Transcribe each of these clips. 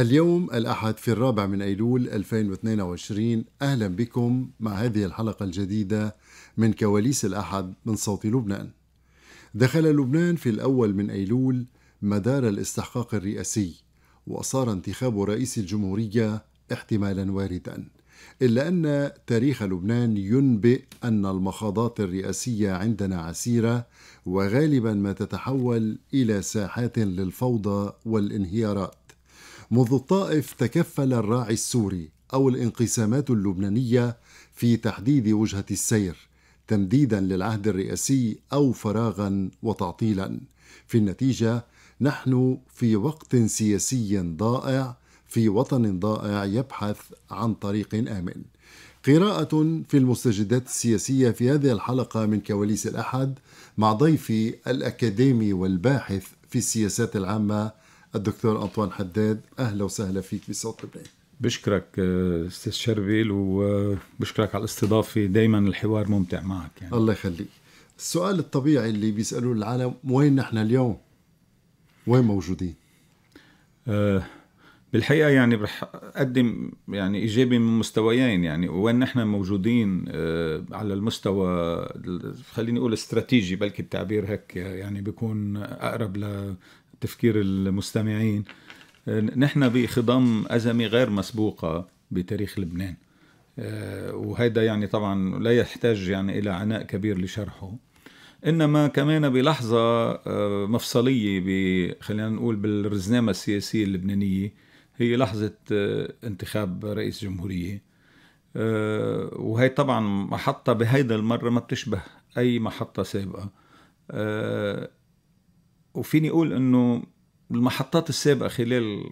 اليوم الأحد في الرابع من أيلول 2022 أهلا بكم مع هذه الحلقة الجديدة من كواليس الأحد من صوت لبنان دخل لبنان في الأول من أيلول مدار الاستحقاق الرئاسي وصار انتخاب رئيس الجمهورية احتمالا واردا إلا أن تاريخ لبنان ينبئ أن المخاضات الرئاسية عندنا عسيرة وغالبا ما تتحول إلى ساحات للفوضى والانهيارات منذ الطائف تكفل الراعي السوري أو الانقسامات اللبنانية في تحديد وجهة السير تمديدا للعهد الرئاسي أو فراغا وتعطيلا في النتيجة نحن في وقت سياسي ضائع في وطن ضائع يبحث عن طريق آمن قراءة في المستجدات السياسية في هذه الحلقة من كواليس الأحد مع ضيفي الأكاديمي والباحث في السياسات العامة الدكتور أنطوان حداد أهلا وسهلا فيك بصوت لبنان بشكرك آه، استاذ شربيل وبشكرك على الاستضافه دائما الحوار ممتع معك يعني. الله يخليك السؤال الطبيعي اللي بيسالوه العالم وين نحن اليوم وين موجودين أه بالحقيقه يعني رح اقدم يعني اجابه من مستويين يعني وين نحن موجودين أه على المستوى خليني اقول استراتيجي بلكي التعبير هيك يعني بيكون اقرب تفكير المستمعين آه، نحن بخضم أزمة غير مسبوقة بتاريخ لبنان آه، وهيدا يعني طبعا لا يحتاج يعني إلى عناء كبير لشرحه انما كمان بلحظه آه، مفصليه ب خلينا نقول بالرزنامه السياسيه اللبنانيه هي لحظه انتخاب رئيس جمهوريه وهي طبعا محطه بهيدا المره ما بتشبه اي محطه سابقه وفيني اقول انه المحطات السابقه خلال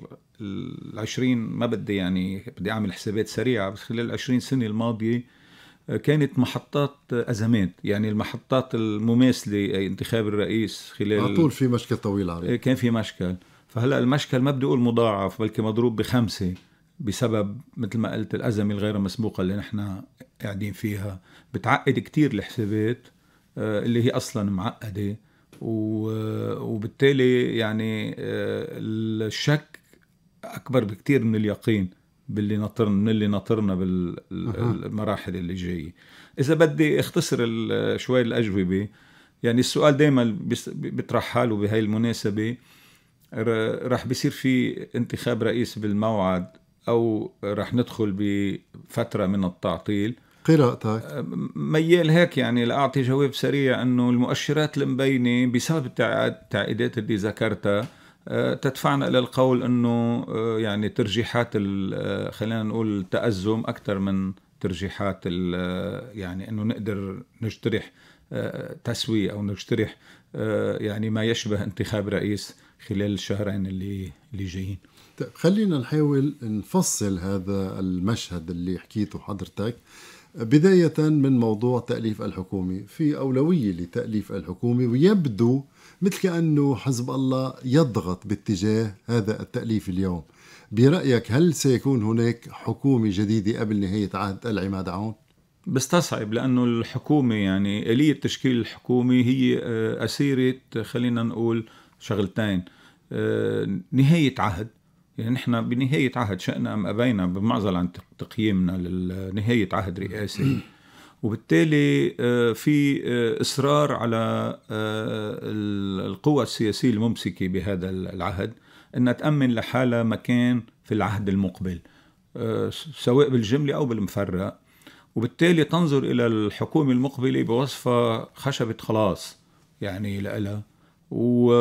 20 ما بدي يعني بدي اعمل حسابات سريعه بس خلال 20 سنه الماضيه آه، كانت محطات ازمات يعني المحطات المماثله آه، انتخاب الرئيس خلال على طول في مشكل طويل عريض آه، كان في مشكل فهلا المشكل ما بدي اقول مضاعف بلكي مضروب بخمسه بسبب مثل ما قلت الأزمة الغير مسبوقة اللي نحن قاعدين فيها بتعقد كتير الحسابات اللي هي أصلا معقدة وبالتالي يعني آه، الشك اكبر بكتير من اليقين باللي ناطرنا من اللي ناطرنا بالمراحل اللي جايه اذا بدي اختصر شوي الاجوبه يعني السؤال دائما بيطرح حاله بهاي المناسبه رح بيصير في انتخاب رئيس بالموعد او رح ندخل بفتره من التعطيل قراءتك ميال هيك يعني لاعطي جواب سريع انه المؤشرات المبينه بسبب التعقيدات اللي ذكرتها أه، تدفعنا الى القول انه أه، يعني ترجيحات أه، خلينا نقول التازم اكثر من ترجيحات يعني انه نقدر نجترح تسوية او نجترح يعني ما يشبه انتخاب رئيس خلال الشهرين اللي اللي جايين طيب، خلينا نحاول نفصل هذا المشهد اللي حكيته حضرتك بداية من موضوع تأليف الحكومة في أولوية لتأليف الحكومة ويبدو مثل كأنه حزب الله يضغط باتجاه هذا التأليف اليوم برأيك هل سيكون هناك حكومة جديدة قبل نهاية عهد العماد عون؟ بستصعب لأنه الحكومة يعني آلية تشكيل الحكومة هي آه، أسيرة خلينا نقول شغلتين آه، نهاية عهد يعني نحن بنهاية عهد شئنا أم أبينا بمعزل عن تقييمنا لنهاية عهد رئاسي وبالتالي آه، في آه، إصرار على آه، القوى السياسية الممسكة بهذا العهد أنها تأمن لحالها مكان في العهد المقبل سواء بالجملة أو بالمفرق وبالتالي تنظر إلى الحكومة المقبلة بوصفة خشبة خلاص يعني لألا و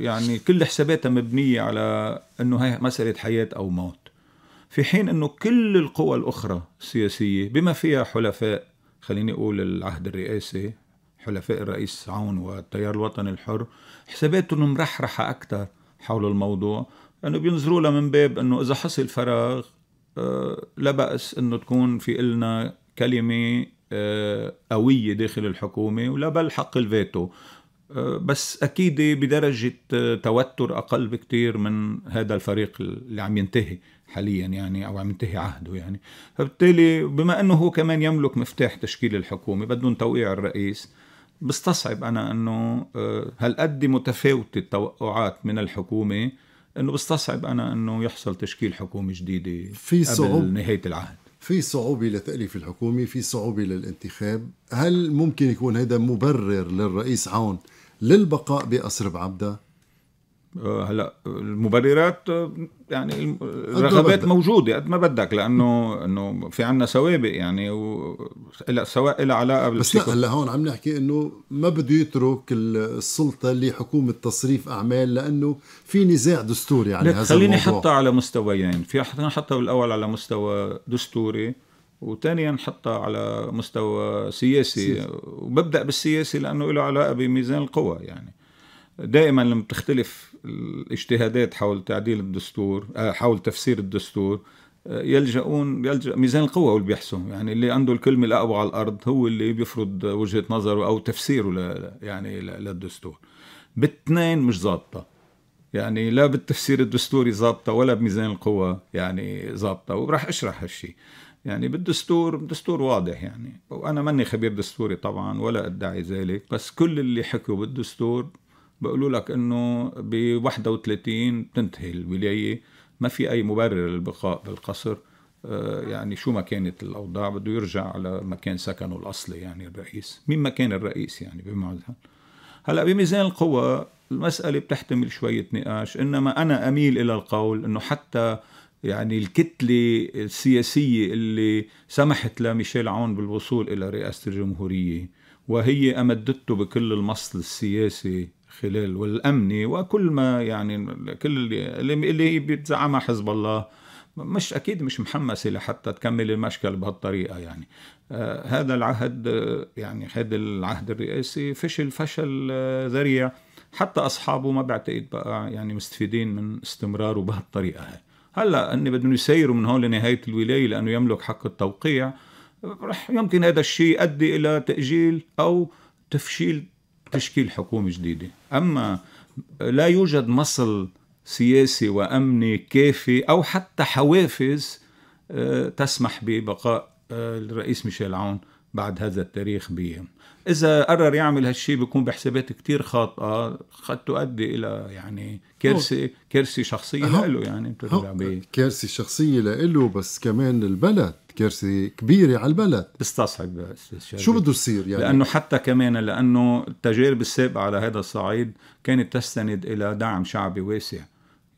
يعني كل حساباتها مبنية على أنه هي مسألة حياة أو موت في حين أنه كل القوى الأخرى السياسية بما فيها حلفاء خليني أقول العهد الرئاسي حلفاء الرئيس عون والتيار الوطني الحر حساباتهم مرحرحة أكثر حول الموضوع لأنه بينظروا لها من باب أنه إذا حصل فراغ آه، لا بأس أنه تكون في إلنا كلمة آه، قوية داخل الحكومة ولا بل حق الفيتو أه، بس أكيد بدرجة أه، توتر أقل بكتير من هذا الفريق اللي عم ينتهي حاليا يعني أو عم ينتهي عهده يعني فبالتالي بما أنه هو كمان يملك مفتاح تشكيل الحكومة بدون توقيع الرئيس بستصعب أنا أنه أه، هالقد متفاوتة التوقعات من الحكومة أنه بستصعب أنا أنه يحصل تشكيل حكومة جديدة في صعوب قبل نهاية العهد في صعوبة لتأليف الحكومة في صعوبة للانتخاب هل ممكن يكون هذا مبرر للرئيس عون للبقاء بقصر بعبده آه، هلا المبررات آه، يعني الرغبات موجوده قد ما بدك لانه انه في عنا سوابق يعني ولا سواء لها علاقه بس لا هلا هون عم نحكي انه ما بده يترك السلطه لحكومه تصريف اعمال لانه في نزاع دستوري يعني هذا خليني الموضوع خليني احطها على مستويين في نحطها بالاول على مستوى دستوري وثانيا حطها على مستوى سياسي وببدا بالسياسي لانه له علاقه بميزان القوى يعني دائما لما بتختلف الاجتهادات حول تعديل الدستور آه، حول تفسير الدستور آه، يلجؤون يلجأ ميزان القوى اللي بيحسم يعني اللي عنده الكلمة الأقوى على الأرض هو اللي بيفرض وجهة نظره أو تفسيره ل يعني للدستور بالاثنين مش ظابطة يعني لا بالتفسير الدستوري ظابطة ولا بميزان القوى يعني ظابطة وراح أشرح هالشي يعني بالدستور دستور واضح يعني وأنا ماني خبير دستوري طبعا ولا أدعي ذلك بس كل اللي حكوا بالدستور بقولوا لك انه ب 31 بتنتهي الولايه ما في اي مبرر للبقاء بالقصر آه، يعني شو ما كانت الاوضاع بده يرجع على مكان سكنه الاصلي يعني الرئيس مين ما كان الرئيس يعني بمعزل هلا بميزان القوى المسألة بتحتمل شوية نقاش إنما أنا أميل إلى القول إنه حتى يعني الكتلة السياسية اللي سمحت لميشيل عون بالوصول إلى رئاسة الجمهورية وهي أمدته بكل المصل السياسي خلال والأمني وكل ما يعني كل اللي, اللي بيتزعمها حزب الله مش أكيد مش محمسة لحتى تكمل المشكل بهالطريقة يعني آه هذا العهد آه، يعني هذا العهد الرئاسي فشل فشل آه ذريع حتى أصحابه ما بعتقد بقى يعني مستفيدين من استمراره بهالطريقة هاي هلا هن بدهم يسيروا من هون لنهايه الولايه لانه يملك حق التوقيع رح يمكن هذا الشيء يؤدي الى تاجيل او تفشيل تشكيل حكومه جديده اما لا يوجد مصل سياسي وامني كافي او حتى حوافز آه، تسمح ببقاء آه، الرئيس ميشيل عون بعد هذا التاريخ ب إذا قرر يعمل هالشيء بيكون بحسابات كتير خاطئة قد تؤدي إلى يعني كارثة كارثة شخصية لإله يعني بترجع كارثة شخصية لإله بس كمان البلد كارثه كبيره على البلد بستصعب شو بده يصير يعني لانه حتى كمان لانه التجارب السابقه على هذا الصعيد كانت تستند الى دعم شعبي واسع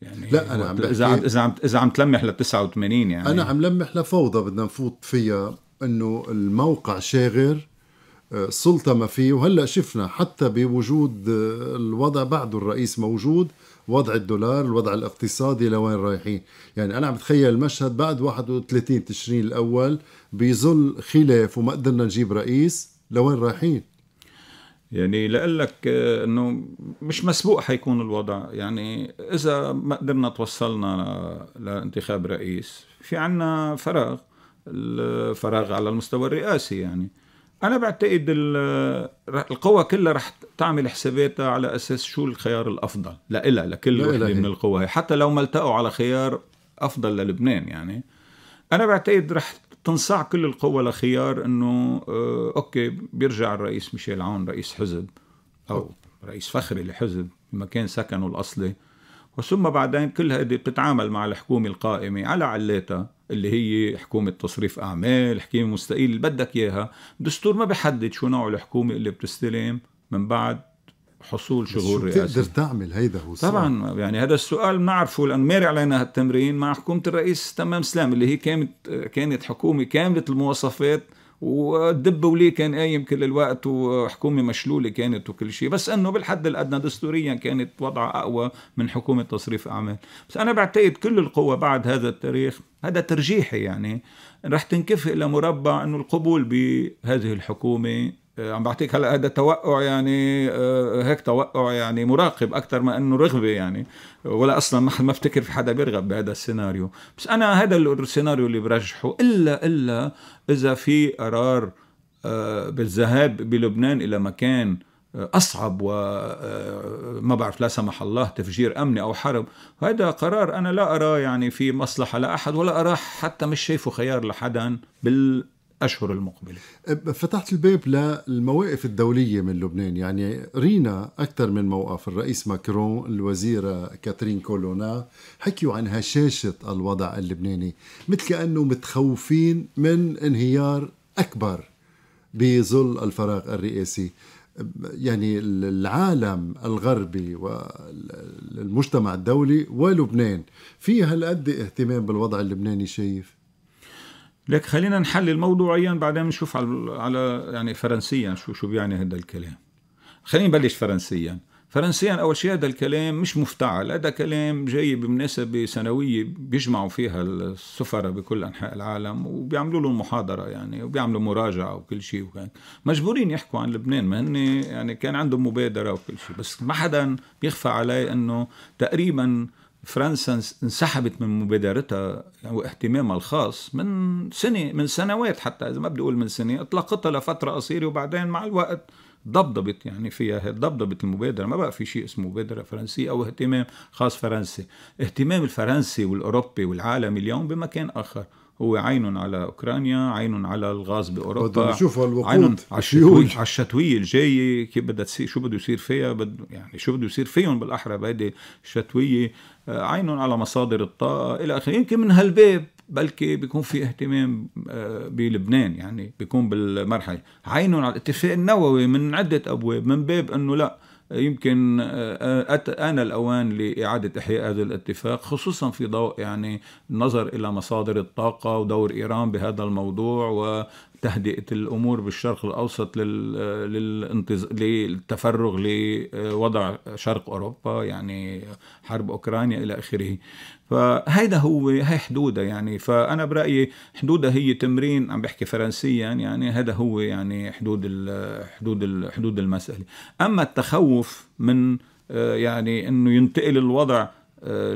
يعني لا انا عم اذا عم اذا عم اذا عم تلمح ل 89 يعني انا عم لمح لفوضى بدنا نفوت فيها انه الموقع شاغر السلطة آه، ما فيه وهلا شفنا حتى بوجود آه، الوضع بعده الرئيس موجود وضع الدولار الوضع الاقتصادي لوين رايحين يعني أنا عم بتخيل المشهد بعد 31 تشرين الأول بظل خلاف وما قدرنا نجيب رئيس لوين رايحين يعني لقلك آه، انه مش مسبوق حيكون الوضع يعني اذا ما قدرنا توصلنا لانتخاب رئيس في عنا فراغ الفراغ على المستوى الرئاسي يعني انا بعتقد القوى كلها رح تعمل حساباتها على اساس شو الخيار الافضل لإلها لكل وحده من القوى حتى لو ما التقوا على خيار افضل للبنان يعني انا بعتقد رح تنصاع كل القوى لخيار انه آه، اوكي بيرجع الرئيس ميشيل عون رئيس حزب او رئيس فخري لحزب مكان سكنه الاصلي وثم بعدين كل هذه بتتعامل مع الحكومة القائمة على علاتها اللي هي حكومة تصريف أعمال حكومة مستقيل اللي بدك إياها الدستور ما بحدد شو نوع الحكومة اللي بتستلم من بعد حصول شغل رئاسي بتقدر تعمل هيدا هو طبعا يعني هذا السؤال بنعرفه لانه ماري علينا هالتمرين مع حكومه الرئيس تمام سلام اللي هي كانت كانت حكومه كامله المواصفات والدب ولي كان قايم كل الوقت وحكومة مشلولة كانت وكل شيء بس أنه بالحد الأدنى دستوريا كانت وضعها أقوى من حكومة تصريف أعمال بس أنا بعتقد كل القوى بعد هذا التاريخ هذا ترجيحي يعني رح تنكفئ لمربع أنه القبول بهذه الحكومة آه، عم بعطيك هلا هذا توقع يعني آه، هيك توقع يعني مراقب اكثر ما انه رغبه يعني ولا اصلا ما ما افتكر في حدا بيرغب بهذا السيناريو بس انا هذا السيناريو اللي برجحه الا الا اذا في قرار آه، بالذهاب بلبنان الى مكان اصعب وما بعرف لا سمح الله تفجير امني او حرب هذا قرار انا لا اراه يعني في مصلحه لاحد ولا اراه حتى مش شايفه خيار لحدا بال الأشهر المقبلة فتحت الباب للمواقف الدولية من لبنان يعني رينا أكثر من موقف الرئيس ماكرون الوزيرة كاترين كولونا حكيوا عن هشاشة الوضع اللبناني مثل كأنه متخوفين من انهيار أكبر بظل الفراغ الرئاسي يعني العالم الغربي والمجتمع الدولي ولبنان في هالقد اهتمام بالوضع اللبناني شايف لك خلينا نحلل موضوعيا بعدين نشوف على على يعني فرنسيا شو شو بيعني هذا الكلام خلينا نبلش فرنسيا فرنسيا اول شيء هذا الكلام مش مفتعل هذا كلام جاي بمناسبه سنويه بيجمعوا فيها السفراء بكل انحاء العالم وبيعملوا لهم محاضره يعني وبيعملوا مراجعه وكل شيء وهيك مجبورين يحكوا عن لبنان ما هن يعني كان عندهم مبادره وكل شيء بس ما حدا بيخفى عليه انه تقريبا فرنسا انسحبت من مبادرتها واهتمامها الخاص من سنة من سنوات حتى إذا ما بدي أقول من سنة أطلقتها لفترة قصيرة وبعدين مع الوقت ضبضبت يعني فيها ضبضبت المبادرة ما بقى في شيء اسمه مبادرة فرنسية أو اهتمام خاص فرنسي اهتمام الفرنسي والأوروبي والعالمي اليوم بمكان آخر هو عين على اوكرانيا عين على الغاز باوروبا بدنا نشوف الوقود عين على الشتويه على الشتويه الجايه كيف بدها تصير شو بده يصير فيها بد يعني شو بده يصير فيهم بالاحرى بهيدي الشتويه آه، عين على مصادر الطاقة إلى آخره يمكن من هالباب بلكي بيكون في اهتمام آه، بلبنان يعني بيكون بالمرحلة عين على الاتفاق النووي من عدة أبواب من باب أنه لا يمكن آه، آن الأوان لإعادة إحياء هذا الاتفاق خصوصا في ضوء يعني النظر إلى مصادر الطاقة ودور إيران بهذا الموضوع و تهدئة الأمور بالشرق الأوسط للانتز... للتفرغ لوضع شرق أوروبا يعني حرب أوكرانيا إلى آخره فهيدا هو هي حدودها يعني فانا برايي حدودها هي تمرين عم بحكي فرنسيا يعني هذا هو يعني حدود ال حدود ال حدود المساله اما التخوف من آه، يعني انه ينتقل الوضع آه،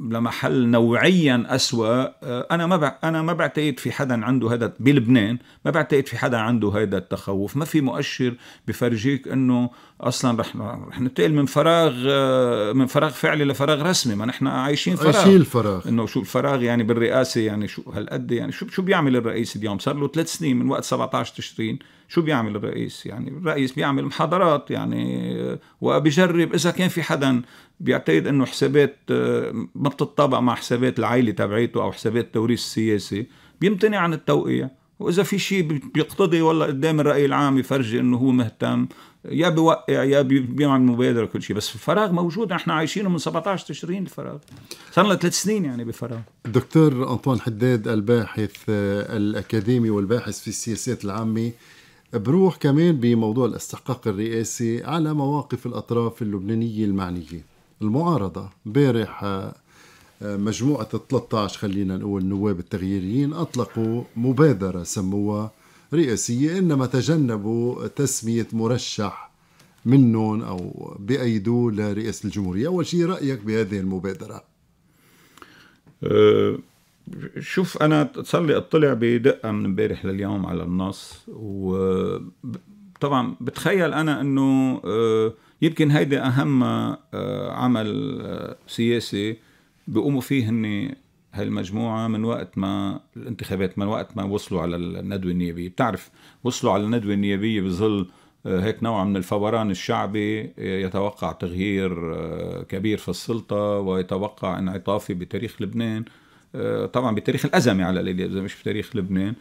لمحل نوعيا أسوأ آه، انا ما انا ما بعتقد في حدا عنده هذا بلبنان ما بعتقد في حدا عنده هذا التخوف ما في مؤشر بفرجيك انه اصلا رح رح ننتقل من فراغ آه، من فراغ فعلي لفراغ رسمي ما نحن عايشين فراغ عايشين الفراغ انه شو الفراغ يعني بالرئاسه يعني شو هالقد يعني شو شو بيعمل الرئيس اليوم صار له ثلاث سنين من وقت 17 تشرين شو بيعمل الرئيس يعني الرئيس بيعمل محاضرات يعني آه، وبجرب اذا كان في حدا بيعتقد انه حسابات آه، ما بتتطابق مع حسابات العائله تبعيته او حسابات التوريث السياسي بيمتنع عن التوقيع واذا في شيء بيقتضي والله قدام الراي العام يفرجي انه هو مهتم يا بيوقع يا بيعمل مبادره كل شيء بس الفراغ موجود نحن عايشينه من 17 تشرين الفراغ صار لنا ثلاث سنين يعني بفراغ الدكتور انطوان حداد الباحث آه، الاكاديمي والباحث في السياسات العامه بروح كمان بموضوع الاستحقاق الرئاسي على مواقف الاطراف اللبنانيه المعنيه المعارضه امبارح آه، مجموعة 13 خلينا نقول نواب التغييريين أطلقوا مبادرة سموها رئاسية إنما تجنبوا تسمية مرشح منهم أو بأيدوا لرئاسة الجمهورية أول شيء رأيك بهذه المبادرة أه، شوف أنا صار لي أطلع بدقة من امبارح لليوم على النص وطبعا بتخيل أنا أنه أه، يمكن هيدا أهم أه، عمل سياسي بيقوموا فيه هن هالمجموعة من وقت ما الانتخابات من وقت ما وصلوا على الندوة النيابية بتعرف وصلوا على الندوة النيابية بظل آه، هيك نوع من الفوران الشعبي آه، يتوقع تغيير آه، كبير في السلطة ويتوقع انعطافي بتاريخ لبنان طبعا بتاريخ الأزمة على الأقل مش بتاريخ لبنان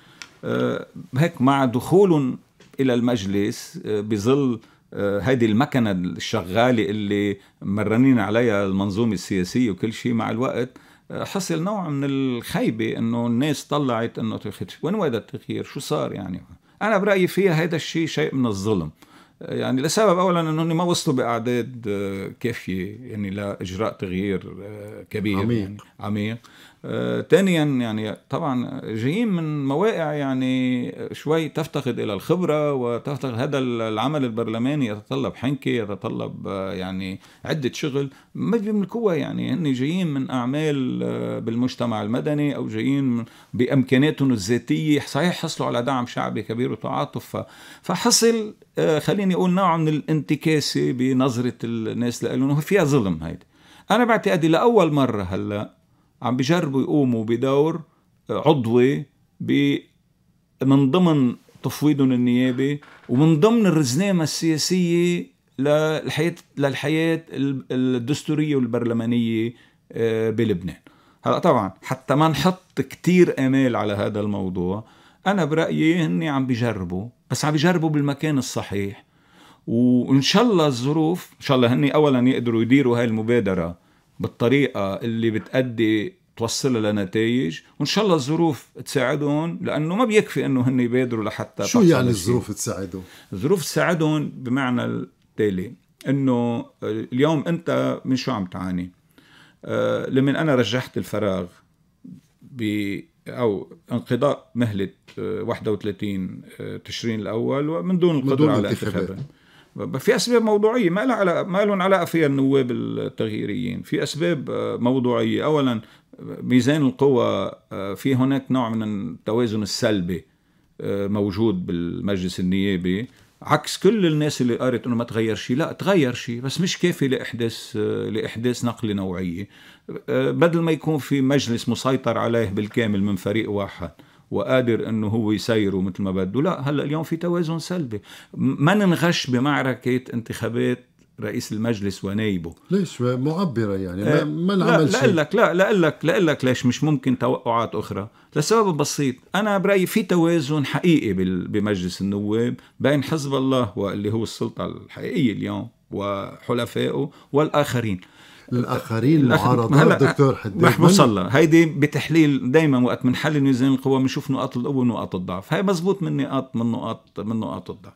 هيك مع دخولهم إلى المجلس بظل هيدي آه، المكنة الشغالة اللي مرنين عليها المنظومة السياسية وكل شيء مع الوقت آه، حصل نوع من الخيبة انه الناس طلعت انه وين وين التغيير شو صار يعني انا برأيي فيها هيدا الشيء شيء من الظلم آه، يعني لسبب اولا انه ما وصلوا باعداد كافيه يعني لاجراء تغيير كبير عميق يعني عميق ثانيا آه، يعني طبعا جايين من مواقع يعني شوي تفتقد الى الخبره وتفتقد هذا العمل البرلماني يتطلب حنكه يتطلب آه، يعني عده شغل ما بيملكوها يعني هن جايين من اعمال آه، بالمجتمع المدني او جايين بامكاناتهم الذاتيه صحيح حصلوا على دعم شعبي كبير وتعاطف فحصل خليني اقول نوع من الانتكاسه بنظره الناس لهم فيها ظلم هيدي انا بعتقد لاول مره هلا عم بجربوا يقوموا بدور عضوي من ضمن تفويضهم النيابي ومن ضمن الرزنامة السياسية للحياة للحياة الدستورية والبرلمانية آه، بلبنان هلا طبعا حتى ما نحط كتير امال على هذا الموضوع انا برايي هني عم بجربوا بس عم بجربوا بالمكان الصحيح وان شاء الله الظروف ان شاء الله هني اولا يقدروا يديروا هاي المبادره بالطريقه اللي بتادي توصلها لنتائج وان شاء الله الظروف تساعدهم لانه ما بيكفي انه هن يبادروا لحتى شو يعني الظروف تساعدهم؟ الظروف تساعدهم بمعنى التالي انه اليوم انت من شو عم تعاني؟ آه، لمن انا رجحت الفراغ ب او انقضاء مهله 31 آه، آه، تشرين الاول ومن دون القدره من دون على انتخابات في اسباب موضوعيه ما لها على ما لهم علاقه فيها النواب التغييريين في اسباب آه، موضوعيه اولا ميزان القوى آه، في هناك نوع من التوازن السلبي آه، موجود بالمجلس النيابي عكس كل الناس اللي قالت انه ما تغير شيء لا تغير شيء بس مش كافي لاحداث لاحداث نقله نوعيه بدل ما يكون في مجلس مسيطر عليه بالكامل من فريق واحد وقادر انه هو يسيره مثل ما بده لا هلا اليوم في توازن سلبي ما ننغش بمعركه انتخابات رئيس المجلس ونايبه ليش معبره يعني آه، ما, ما نعمل لا شيء لك لا لا لك لا لك ليش مش ممكن توقعات اخرى لسبب بسيط انا برايي في توازن حقيقي بمجلس النواب بين حزب الله واللي هو السلطه الحقيقيه اليوم وحلفائه والاخرين للاخرين المعارضه دكتور حداد رح بوصل هيدي بتحليل دائما وقت بنحلل ميزان القوى بنشوف نقاط القوه ونقاط الضعف هاي مزبوط من نقاط من نقاط من نقاط الضعف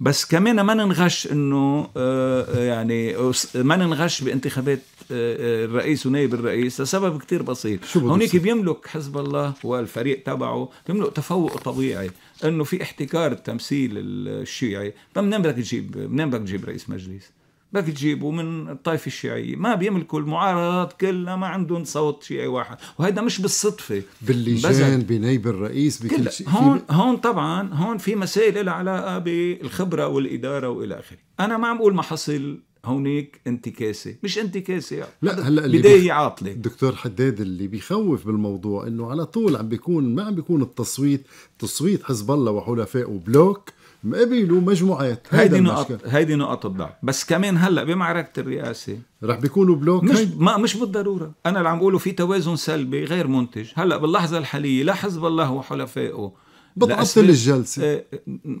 بس كمان ما ننغش انه آه، آه، يعني ما ننغش بانتخابات آه، الرئيس ونائب الرئيس لسبب كتير بسيط هونيك بيملك حزب الله والفريق تبعه بيملك تفوق طبيعي انه في احتكار التمثيل الشيعي منين بدك تجيب منين بدك تجيب رئيس مجلس تجيبوا من الطائفه الشيعيه ما بيملكوا المعارضات كلها ما عندهم صوت شيعي واحد وهذا مش بالصدفه باللجان بنيب الرئيس بكل شيء هون هون طبعا هون في مسائل لها علاقه بالخبره والاداره والى اخره انا ما عم اقول ما حصل هونيك انتكاسه مش انتكاسه يعني. لا هلا اللي بدايه بخ... عاطله دكتور حداد اللي بيخوف بالموضوع انه على طول عم بيكون ما عم بيكون التصويت تصويت حزب الله وحلفائه بلوك قبلوا مجموعات هيدي نقط هيدي نقطة الضعف بس كمان هلا بمعركه الرئاسه رح بيكونوا بلوك مش ما مش بالضروره انا اللي عم بقوله في توازن سلبي غير منتج هلا باللحظه الحاليه لا حزب الله وحلفائه بتعطل الجلسه آه،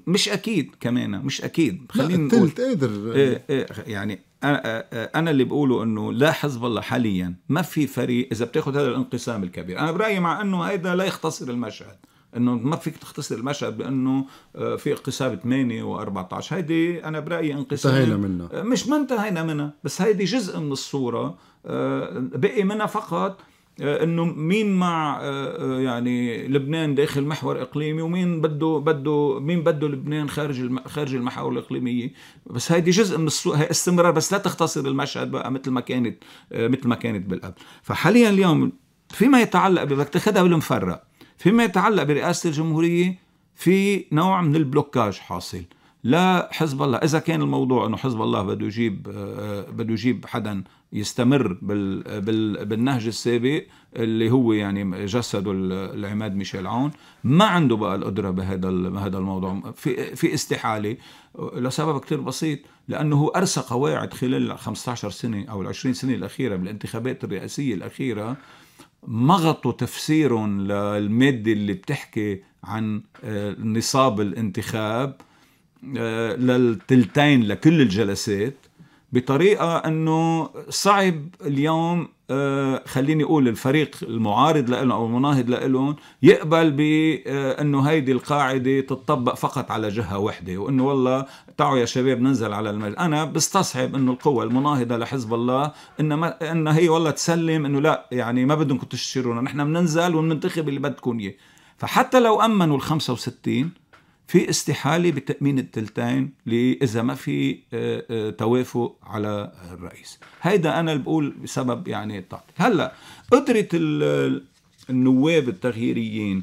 مش اكيد كمان مش اكيد خلينا نقول قادر إيه يعني انا اللي بقوله انه لا حزب الله حاليا ما في فريق اذا بتاخذ هذا الانقسام الكبير انا برايي مع انه هذا لا يختصر المشهد انه ما فيك تختصر المشهد بانه آه، في اغتصاب 8 و14 هيدي انا برايي انقسام انتهينا منها آه، مش ما انتهينا منها بس هيدي جزء من الصوره آه، بقي منها فقط انه مين مع يعني لبنان داخل محور اقليمي ومين بده بده مين بده لبنان خارج خارج المحاور الاقليميه بس هيدي جزء من السوق هي استمرار بس لا تختصر المشهد بقى مثل ما كانت مثل ما كانت بالقبل فحاليا اليوم فيما يتعلق بدك تاخذها بالمفرق فيما يتعلق برئاسة الجمهورية في نوع من البلوكاج حاصل لا حزب الله اذا كان الموضوع انه حزب الله بده يجيب آه، بده يجيب حدا يستمر بال بال بالنهج السابق اللي هو يعني جسده العماد ميشيل عون ما عنده بقى القدره بهذا بهذا الموضوع في في استحاله لسبب كثير بسيط لانه هو ارسى قواعد خلال 15 سنه او ال 20 سنه الاخيره بالانتخابات الرئاسيه الاخيره مغطوا تفسيرهم للمادة اللي بتحكي عن آه، نصاب الانتخاب آه، للتلتين لكل الجلسات بطريقه انه صعب اليوم آه، خليني اقول الفريق المعارض لهم او المناهض لهم يقبل بانه آه، هيدي القاعده تطبق فقط على جهه وحده وانه والله تعوا يا شباب ننزل على المجلس انا بستصعب انه القوى المناهضه لحزب الله ان ان هي والله تسلم انه لا يعني ما بدكم تشترونا نحن بننزل وبننتخب اللي بدكم اياه فحتى لو امنوا ال 65 في استحاله بتامين الثلثين اذا ما في آه، آه، توافق على الرئيس هيدا انا اللي بقول بسبب يعني التعطيل هلا قدره النواب التغييريين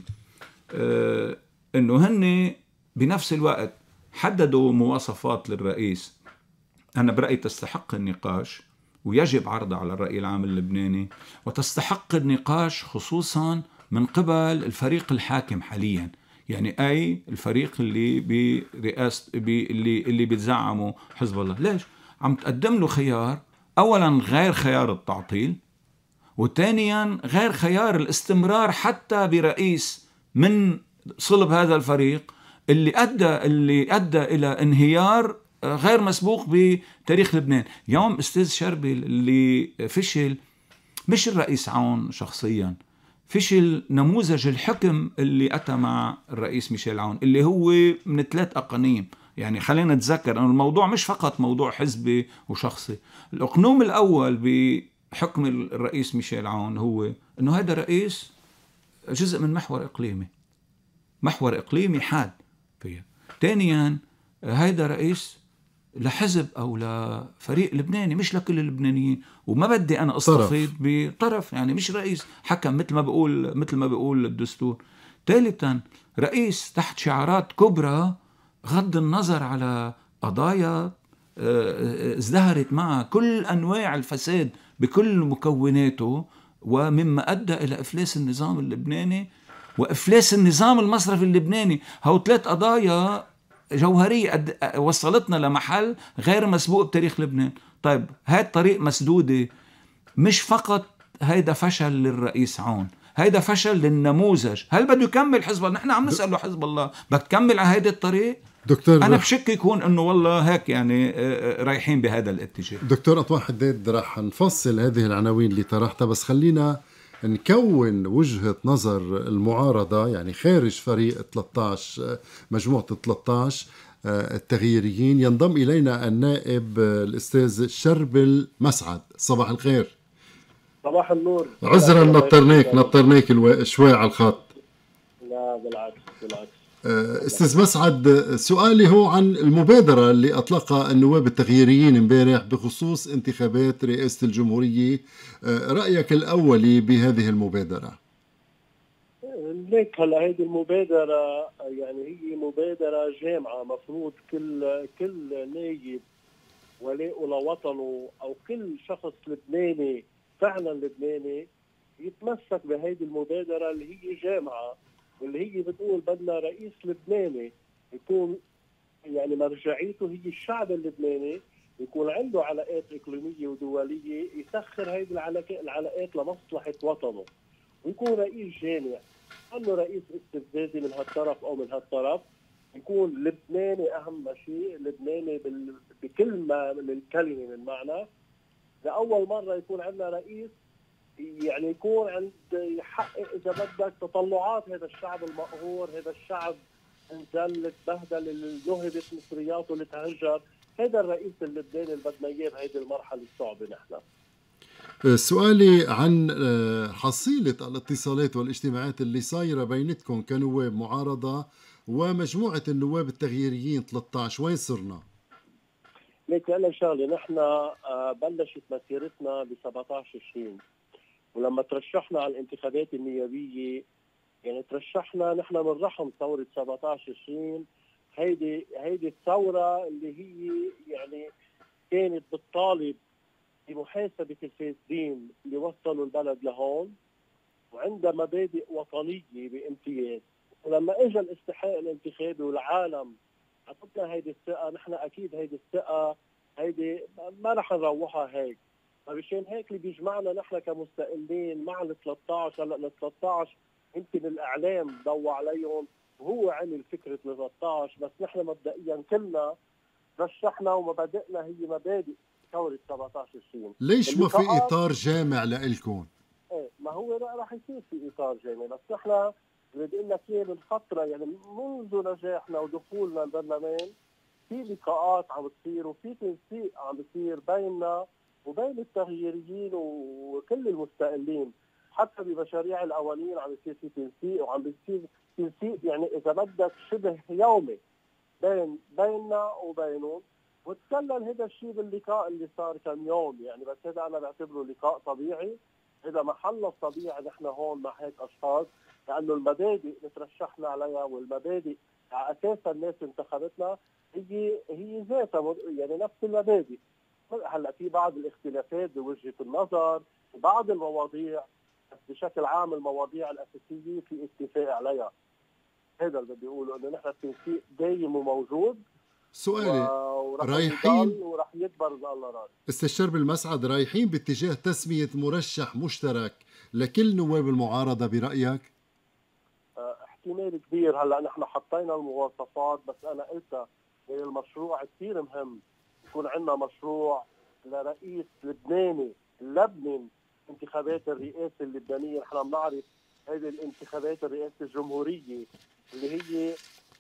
آه، انه هن بنفس الوقت حددوا مواصفات للرئيس انا برايي تستحق النقاش ويجب عرضها على الراي العام اللبناني وتستحق النقاش خصوصا من قبل الفريق الحاكم حاليا يعني اي الفريق اللي برئاسه اللي اللي بتزعمه حزب الله ليش عم تقدم له خيار اولا غير خيار التعطيل وثانيا غير خيار الاستمرار حتى برئيس من صلب هذا الفريق اللي ادى اللي ادى الى انهيار آه، غير مسبوق بتاريخ لبنان يوم استاذ شربل اللي فشل مش الرئيس عون شخصيا فشل نموذج الحكم اللي أتى مع الرئيس ميشيل عون اللي هو من ثلاث أقانيم يعني خلينا نتذكر أن الموضوع مش فقط موضوع حزبي وشخصي الأقنوم الأول بحكم الرئيس ميشيل عون هو أنه هذا الرئيس جزء من محور إقليمي محور إقليمي حاد فيه ثانيا هيدا رئيس لحزب او لفريق لبناني مش لكل اللبنانيين وما بدي انا استفيض بطرف يعني مش رئيس حكم مثل ما بقول مثل ما بقول الدستور ثالثا رئيس تحت شعارات كبرى غض النظر على قضايا آه، آه، ازدهرت معها كل انواع الفساد بكل مكوناته ومما ادى الى افلاس النظام اللبناني وافلاس النظام المصرفي اللبناني هو ثلاث قضايا جوهرية وصلتنا لمحل غير مسبوق بتاريخ لبنان طيب هاي الطريق مسدودة مش فقط هيدا فشل للرئيس عون هيدا فشل للنموذج هل بده يكمل حزب الله نحن عم نساله حزب الله بدك تكمل على هيدي الطريق دكتور انا بشك يكون انه والله هيك يعني آه، آه، رايحين بهذا الاتجاه دكتور اطوان حداد رح نفصل هذه العناوين اللي طرحتها بس خلينا نكون وجهة نظر المعارضة يعني خارج فريق 13 مجموعة 13 آه، التغييريين ينضم إلينا النائب آه، الأستاذ شربل مسعد صباح الخير صباح النور عذرا نطرناك نطرناك شوي على الخط لا بالعكس بالعكس آه، استاذ مسعد سؤالي هو عن المبادره اللي اطلقها النواب التغييريين امبارح بخصوص انتخابات رئاسه الجمهوريه آه، رايك الاولي بهذه المبادره ليك هلا هيدي المبادره يعني هي مبادره جامعه مفروض كل كل نايب ولاء لوطنه او كل شخص لبناني فعلا لبناني يتمسك بهيدي المبادره اللي هي جامعه واللي هي بتقول بدنا رئيس لبناني يكون يعني مرجعيته هي الشعب اللبناني يكون عنده علاقات اقليميه ودوليه يسخر هذه العلاقات لمصلحه وطنه ويكون رئيس جامع انه رئيس استفزازي من هالطرف او من هالطرف يكون لبناني اهم شيء لبناني بكل ما من الكلمه من معنى لاول مره يكون عندنا رئيس يعني يكون عند يحقق اذا بدك تطلعات هذا الشعب المقهور، هذا الشعب انزل اللي تبهدل اللي ذهبت مصرياته اللي تهجر، هذا الرئيس اللبناني اللي بدنا اياه بهيدي المرحله الصعبه نحن. أه، سؤالي عن أه، حصيلة الاتصالات والاجتماعات اللي صايرة بينتكم كنواب معارضة ومجموعة النواب التغييريين 13 وين صرنا؟ ليك انا شغله نحن أه، بلشت مسيرتنا ب 17 تشرين ولما ترشحنا على الانتخابات النيابيه يعني ترشحنا نحن من رحم ثوره 17 تشرين هيدي هيدي الثوره اللي هي يعني كانت بتطالب بمحاسبه الفاسدين اللي وصلوا البلد لهون وعندها مبادئ وطنيه بامتياز ولما اجى الاستحقاق الانتخابي والعالم عطتنا هيدي الثقه نحن اكيد هيدي الثقه هيدي ما رح نروحها هيك فمشان طيب هيك اللي بيجمعنا نحن كمستقلين مع ال 13 هلا ال 13 يمكن الاعلام ضوى عليهم وهو عمل فكره ال 13 بس نحن مبدئيا كلنا رشحنا ومبادئنا هي مبادئ ثوره 17 تشرين ليش ما في اطار جامع لإلكم؟ ايه ما هو راح يصير في اطار جامع بس نحن بدي اقول لك اياه من فتره يعني منذ نجاحنا ودخولنا البرلمان في لقاءات عم تصير وفي تنسيق عم بصير بيننا وبين التغييريين وكل المستقلين حتى بمشاريع الاولين عم بيصير في تنسيق وعم بيصير تنسيق يعني اذا بدك شبه يومي بين بيننا وبينهم وتكلم هذا الشيء باللقاء اللي صار كم يوم يعني بس هذا انا بعتبره لقاء طبيعي هذا محل الطبيعي نحن هون مع هيك اشخاص لانه المبادئ اللي ترشحنا عليها والمبادئ على اساسها الناس انتخبتنا هي هي ذاتها يعني نفس المبادئ هلا في بعض الاختلافات بوجهه النظر بعض المواضيع بشكل عام المواضيع الاساسيه في اتفاق عليها هذا اللي بدي اقوله انه نحن التنسيق دايم وموجود سؤالي رايحين ورح يكبر اذا الله راد استشار بالمسعد رايحين باتجاه تسميه مرشح مشترك لكل نواب المعارضه برايك؟ آه، احتمال كبير هلا نحن حطينا المواصفات بس انا قلتها المشروع كثير مهم يكون عندنا مشروع لرئيس لبناني لبني انتخابات الرئاسه اللبنانيه نحن بنعرف هذه الانتخابات الرئاسه الجمهوريه اللي هي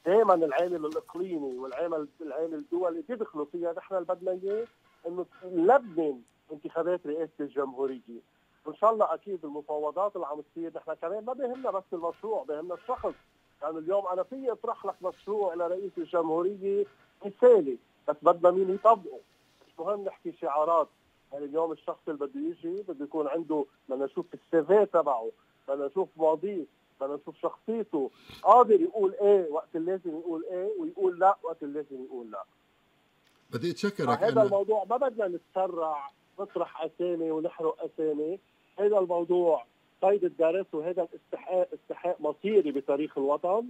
دائما العامل الاقليمي والعامل العامل الدولي بيدخلوا فيها نحن اللي بدنا اياه انه لبنن انتخابات رئاسه الجمهوريه وان شاء الله اكيد المفاوضات اللي عم تصير نحن كمان ما بيهمنا بس المشروع بيهمنا الشخص يعني اليوم انا في اطرح لك مشروع لرئيس الجمهوريه مثالي بس بدنا مين يطبقه مش مهم نحكي شعارات يعني اليوم الشخص اللي بده يجي بده يكون عنده بدنا نشوف السيفي تبعه بدنا نشوف ماضيه بدنا نشوف شخصيته قادر يقول ايه وقت اللي لازم يقول ايه ويقول لا وقت اللي لازم يقول لا بدي اتشكرك هذا أنا... الموضوع ما بدنا نتسرع نطرح اسامي ونحرق اسامي هذا الموضوع قيد الدرس وهذا الاستحقاق استحقاق مصيري بتاريخ الوطن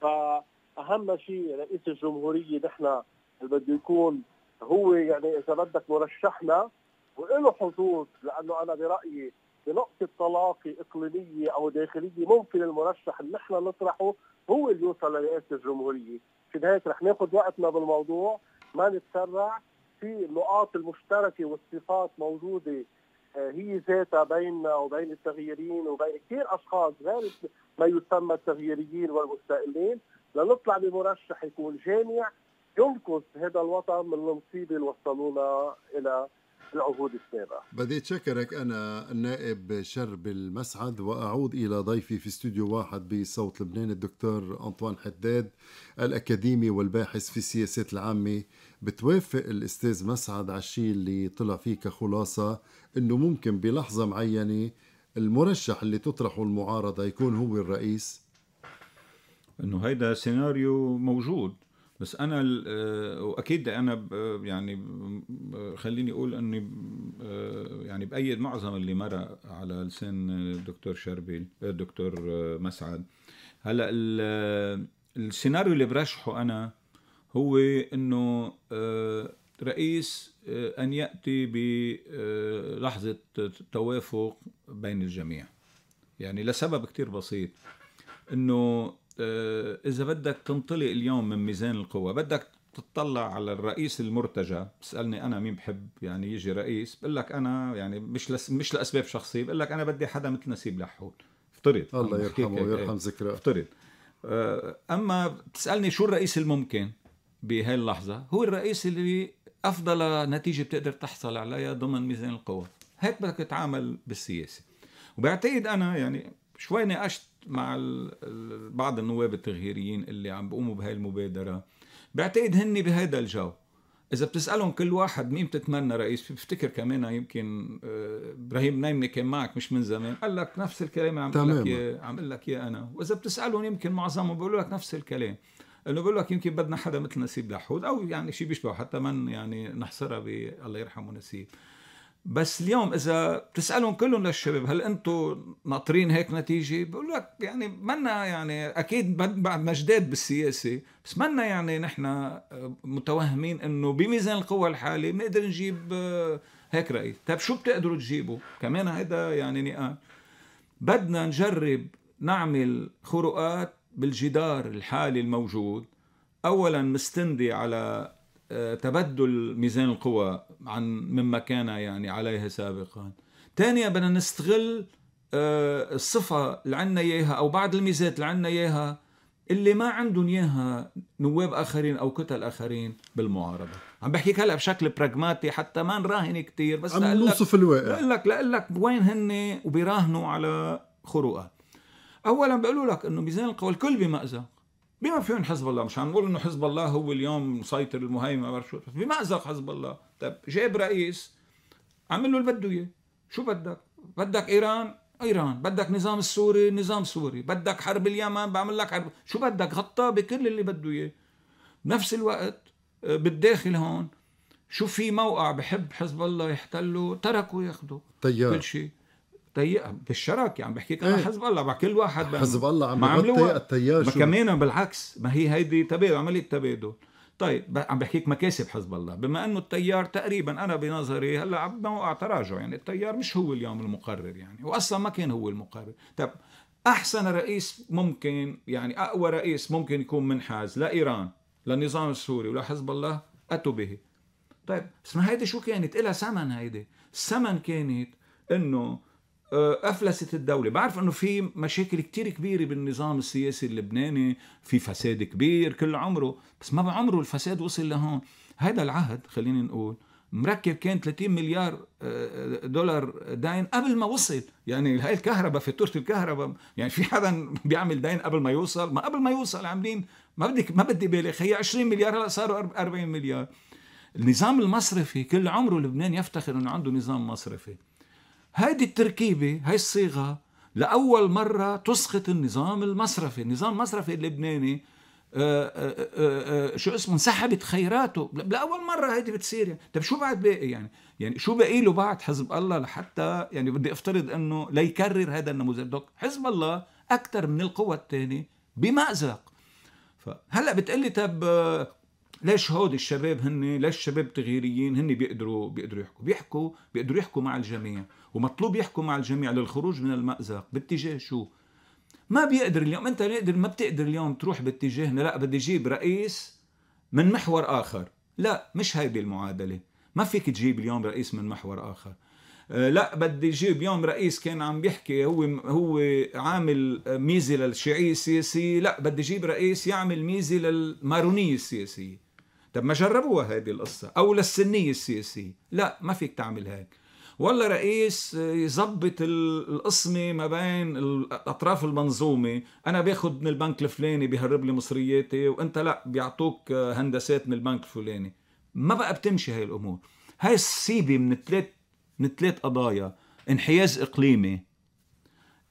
فاهم شيء رئيس الجمهوريه نحن اللي بده يكون هو يعني اذا بدك مرشحنا وله حظوظ لانه انا برايي بنقطه طلاقي اقليميه او داخليه ممكن المرشح اللي نحن نطرحه هو اللي يوصل لرئاسه الجمهوريه، في نهايه رح ناخذ وقتنا بالموضوع ما نتسرع في النقاط المشتركه والصفات موجوده آه، هي ذاتها بيننا وبين التغييرين وبين كثير اشخاص غير ما يسمى التغييريين والمستقلين لنطلع بمرشح يكون جامع ينقذ هذا الوطن من المصيبه اللي وصلونا الى العهود السابقه بديت شكرك انا النائب شرب المسعد واعود الى ضيفي في استوديو واحد بصوت لبنان الدكتور انطوان حداد الاكاديمي والباحث في السياسات العامه بتوافق الاستاذ مسعد على الشيء اللي طلع فيه كخلاصه انه ممكن بلحظه معينه المرشح اللي تطرحه المعارضه يكون هو الرئيس انه هيدا سيناريو موجود بس انا آه، واكيد انا يعني خليني اقول اني آه، يعني بايد معظم اللي مرق على لسان الدكتور شربي الدكتور آه، مسعد هلا السيناريو اللي برشحه انا هو انه رئيس ان ياتي بلحظه توافق بين الجميع يعني لسبب كتير بسيط انه آه، اذا بدك تنطلق اليوم من ميزان القوى بدك تطلع على الرئيس المرتجى بتسالني انا مين بحب يعني يجي رئيس بقول لك انا يعني مش لس مش لاسباب شخصيه بقول لك انا بدي حدا مثل نسيب لحول افترض الله يرحمه ويرحم ذكراه افترض آه، اما بتسالني شو الرئيس الممكن بهاي اللحظه هو الرئيس اللي افضل نتيجه بتقدر تحصل عليها ضمن ميزان القوى هيك بدك تتعامل بالسياسه وبعتقد انا يعني شوي ناقشت مع بعض النواب التغييريين اللي عم بقوموا بهاي المبادره بعتقد هن بهذا الجو اذا بتسالهم كل واحد مين بتتمنى رئيس بفتكر كمان يمكن آه، ابراهيم نايمي كان معك مش من زمان قال لك نفس الكلام عم اقول لك إيه، عم لك اياه انا واذا بتسالهم يمكن معظمهم بيقولوا لك نفس الكلام انه بقول لك يمكن بدنا حدا مثل نسيب لحود او يعني شيء بيشبهه حتى من يعني نحصرها ب الله يرحمه نسيب بس اليوم اذا بتسالهم كلهم للشباب هل انتم ناطرين هيك نتيجه بقول لك يعني منا يعني اكيد بعد ما جداد بالسياسه بس منا يعني نحن آه، متوهمين انه بميزان القوى الحالي بنقدر نجيب آه، هيك راي طيب شو بتقدروا تجيبوا كمان هذا يعني نقاش بدنا نجرب نعمل خروقات بالجدار الحالي الموجود اولا مستندي على تبدل ميزان القوى عن مما كان يعني عليه سابقا ثانيا بدنا نستغل آه، الصفة اللي عندنا إياها أو بعض الميزات اللي عندنا إياها اللي ما عندهم إياها نواب آخرين أو كتل آخرين بالمعارضة عم بحكيك هلا بشكل براغماتي حتى ما نراهن كتير بس عم نوصف الواقع لك لك وين هن وبيراهنوا على خروقات اولا بقولوا لك انه ميزان القوى الكل بمأزق بما فيهم حزب الله مش نقول انه حزب الله هو اليوم مسيطر المهيمن ما شو بمأزق حزب الله طيب جاب رئيس عمل له اللي بده اياه شو بدك بدك ايران ايران بدك نظام السوري نظام سوري بدك حرب اليمن بعمل لك حرب شو بدك غطى بكل اللي بده اياه بنفس الوقت آه، بالداخل هون شو في موقع بحب حزب الله يحتله تركوا ياخذوا كل شيء ضيقها بالشراكه عم بحكيك انا إيه. حزب الله مع كل واحد بقى حزب الله عم بغطي التيار ما كمان بالعكس ما هي هيدي تبادل عمليه تبادل طيب عم بحكيك مكاسب حزب الله بما انه التيار تقريبا انا بنظري هلا عم بوقع تراجع يعني التيار مش هو اليوم المقرر يعني واصلا ما كان هو المقرر طيب احسن رئيس ممكن يعني اقوى رئيس ممكن يكون منحاز لايران للنظام السوري ولا حزب الله اتوا به طيب بس ما هيدي شو كانت؟ إلها ثمن هيدي، الثمن كانت انه آه، افلست الدوله بعرف انه في مشاكل كتير كبيره بالنظام السياسي اللبناني في فساد كبير كل عمره بس ما بعمره الفساد وصل لهون هذا العهد خليني نقول مركب كان 30 مليار آه، آه، دولار دين قبل ما وصل يعني هاي الكهرباء فاتوره الكهرباء يعني في حدا بيعمل دين قبل ما يوصل ما قبل ما يوصل عاملين ما بدك ما بدي بالغ هي 20 مليار هلا صاروا 40 مليار النظام المصرفي كل عمره لبنان يفتخر انه عنده نظام مصرفي هيدي التركيبة هاي الصيغة لأول مرة تسقط النظام المصرفي النظام المصرفي اللبناني آه، آه، آه، شو اسمه انسحبت خيراته لأول مرة هيدي بتصير يعني طيب شو بعد باقي يعني يعني شو باقي له بعد حزب الله لحتى يعني بدي افترض انه ليكرر هذا النموذج حزب الله اكثر من القوى الثانيه بمأزق فهلا بتقلي طب ليش هود الشباب هن ليش الشباب تغييريين هن بيقدروا بيقدروا يحكوا بيحكوا بيقدروا يحكوا مع الجميع ومطلوب يحكوا مع الجميع للخروج من المأزق باتجاه شو ما بيقدر اليوم انت بيقدر ما بتقدر اليوم تروح باتجاه لا بدي اجيب رئيس من محور اخر لا مش هيدي المعادله ما فيك تجيب اليوم رئيس من محور اخر آه، لا بدي اجيب يوم رئيس كان عم بيحكي هو هو عامل ميزه للشيعيه السياسيه، لا بدي اجيب رئيس يعمل ميزه للمارونيه السياسيه طب ما جربوها هذه القصة أو للسنية السياسية لا ما فيك تعمل هيك ولا رئيس يظبط القسمه ما بين اطراف المنظومه انا باخذ من البنك الفلاني بيهرب لي مصرياتي وانت لا بيعطوك هندسات من البنك الفلاني ما بقى بتمشي هاي الامور هاي السيبه من ثلاث من ثلاث قضايا انحياز اقليمي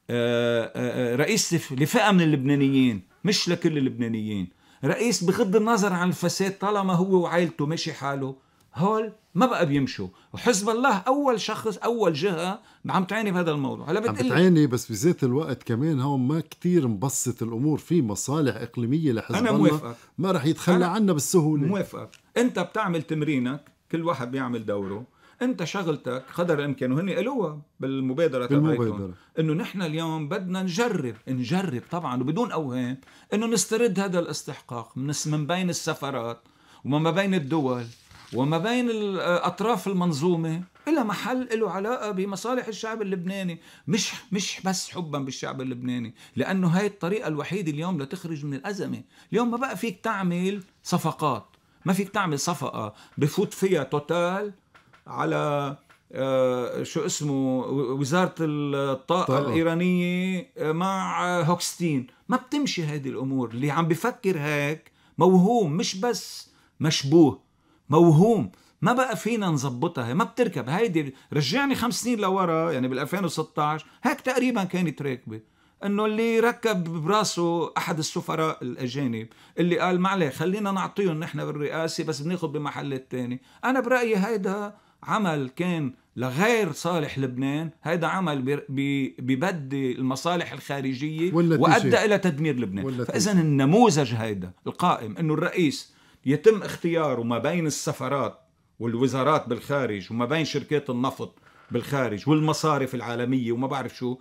آه، آه، آه، رئيس لفئه من اللبنانيين مش لكل اللبنانيين رئيس بغض النظر عن الفساد طالما هو وعائلته ماشي حاله هول ما بقى بيمشوا وحزب الله اول شخص اول جهه عم تعاني بهذا الموضوع هلا بتعاني بس بذات الوقت كمان هون ما كتير مبسط الامور في مصالح اقليميه لحزب أنا الله موافقك. ما راح يتخلى عنا بالسهوله موافقك انت بتعمل تمرينك كل واحد بيعمل دوره انت شغلتك قدر الامكان وهن قالوها بالمبادره تبعتهم انه نحن اليوم بدنا نجرب نجرب طبعا وبدون اوهام انه نسترد هذا الاستحقاق من بين السفرات وما بين الدول وما بين الاطراف المنظومه إلى محل له علاقه بمصالح الشعب اللبناني مش مش بس حبا بالشعب اللبناني لانه هاي الطريقه الوحيده اليوم لتخرج من الازمه اليوم ما بقى فيك تعمل صفقات ما فيك تعمل صفقه بفوت فيها توتال على آه، شو اسمه وزارة الطاقة طبعا. الإيرانية آه، مع آه، هوكستين ما بتمشي هيدي الأمور اللي عم بفكر هيك موهوم مش بس مشبوه موهوم ما بقى فينا نظبطها ما بتركب هيدي رجعني خمس سنين لورا يعني بال 2016 هيك تقريبا كانت راكبه انه اللي ركب براسه احد السفراء الاجانب اللي قال معلي خلينا نعطيهم نحن بالرئاسه بس بناخذ بمحل الثاني انا برايي هيدا عمل كان لغير صالح لبنان هذا عمل ببدي المصالح الخارجية وأدى إلى تدمير لبنان فإذا النموذج هيدا القائم أنه الرئيس يتم اختياره ما بين السفرات والوزارات بالخارج وما بين شركات النفط بالخارج والمصارف العالمية وما بعرف شو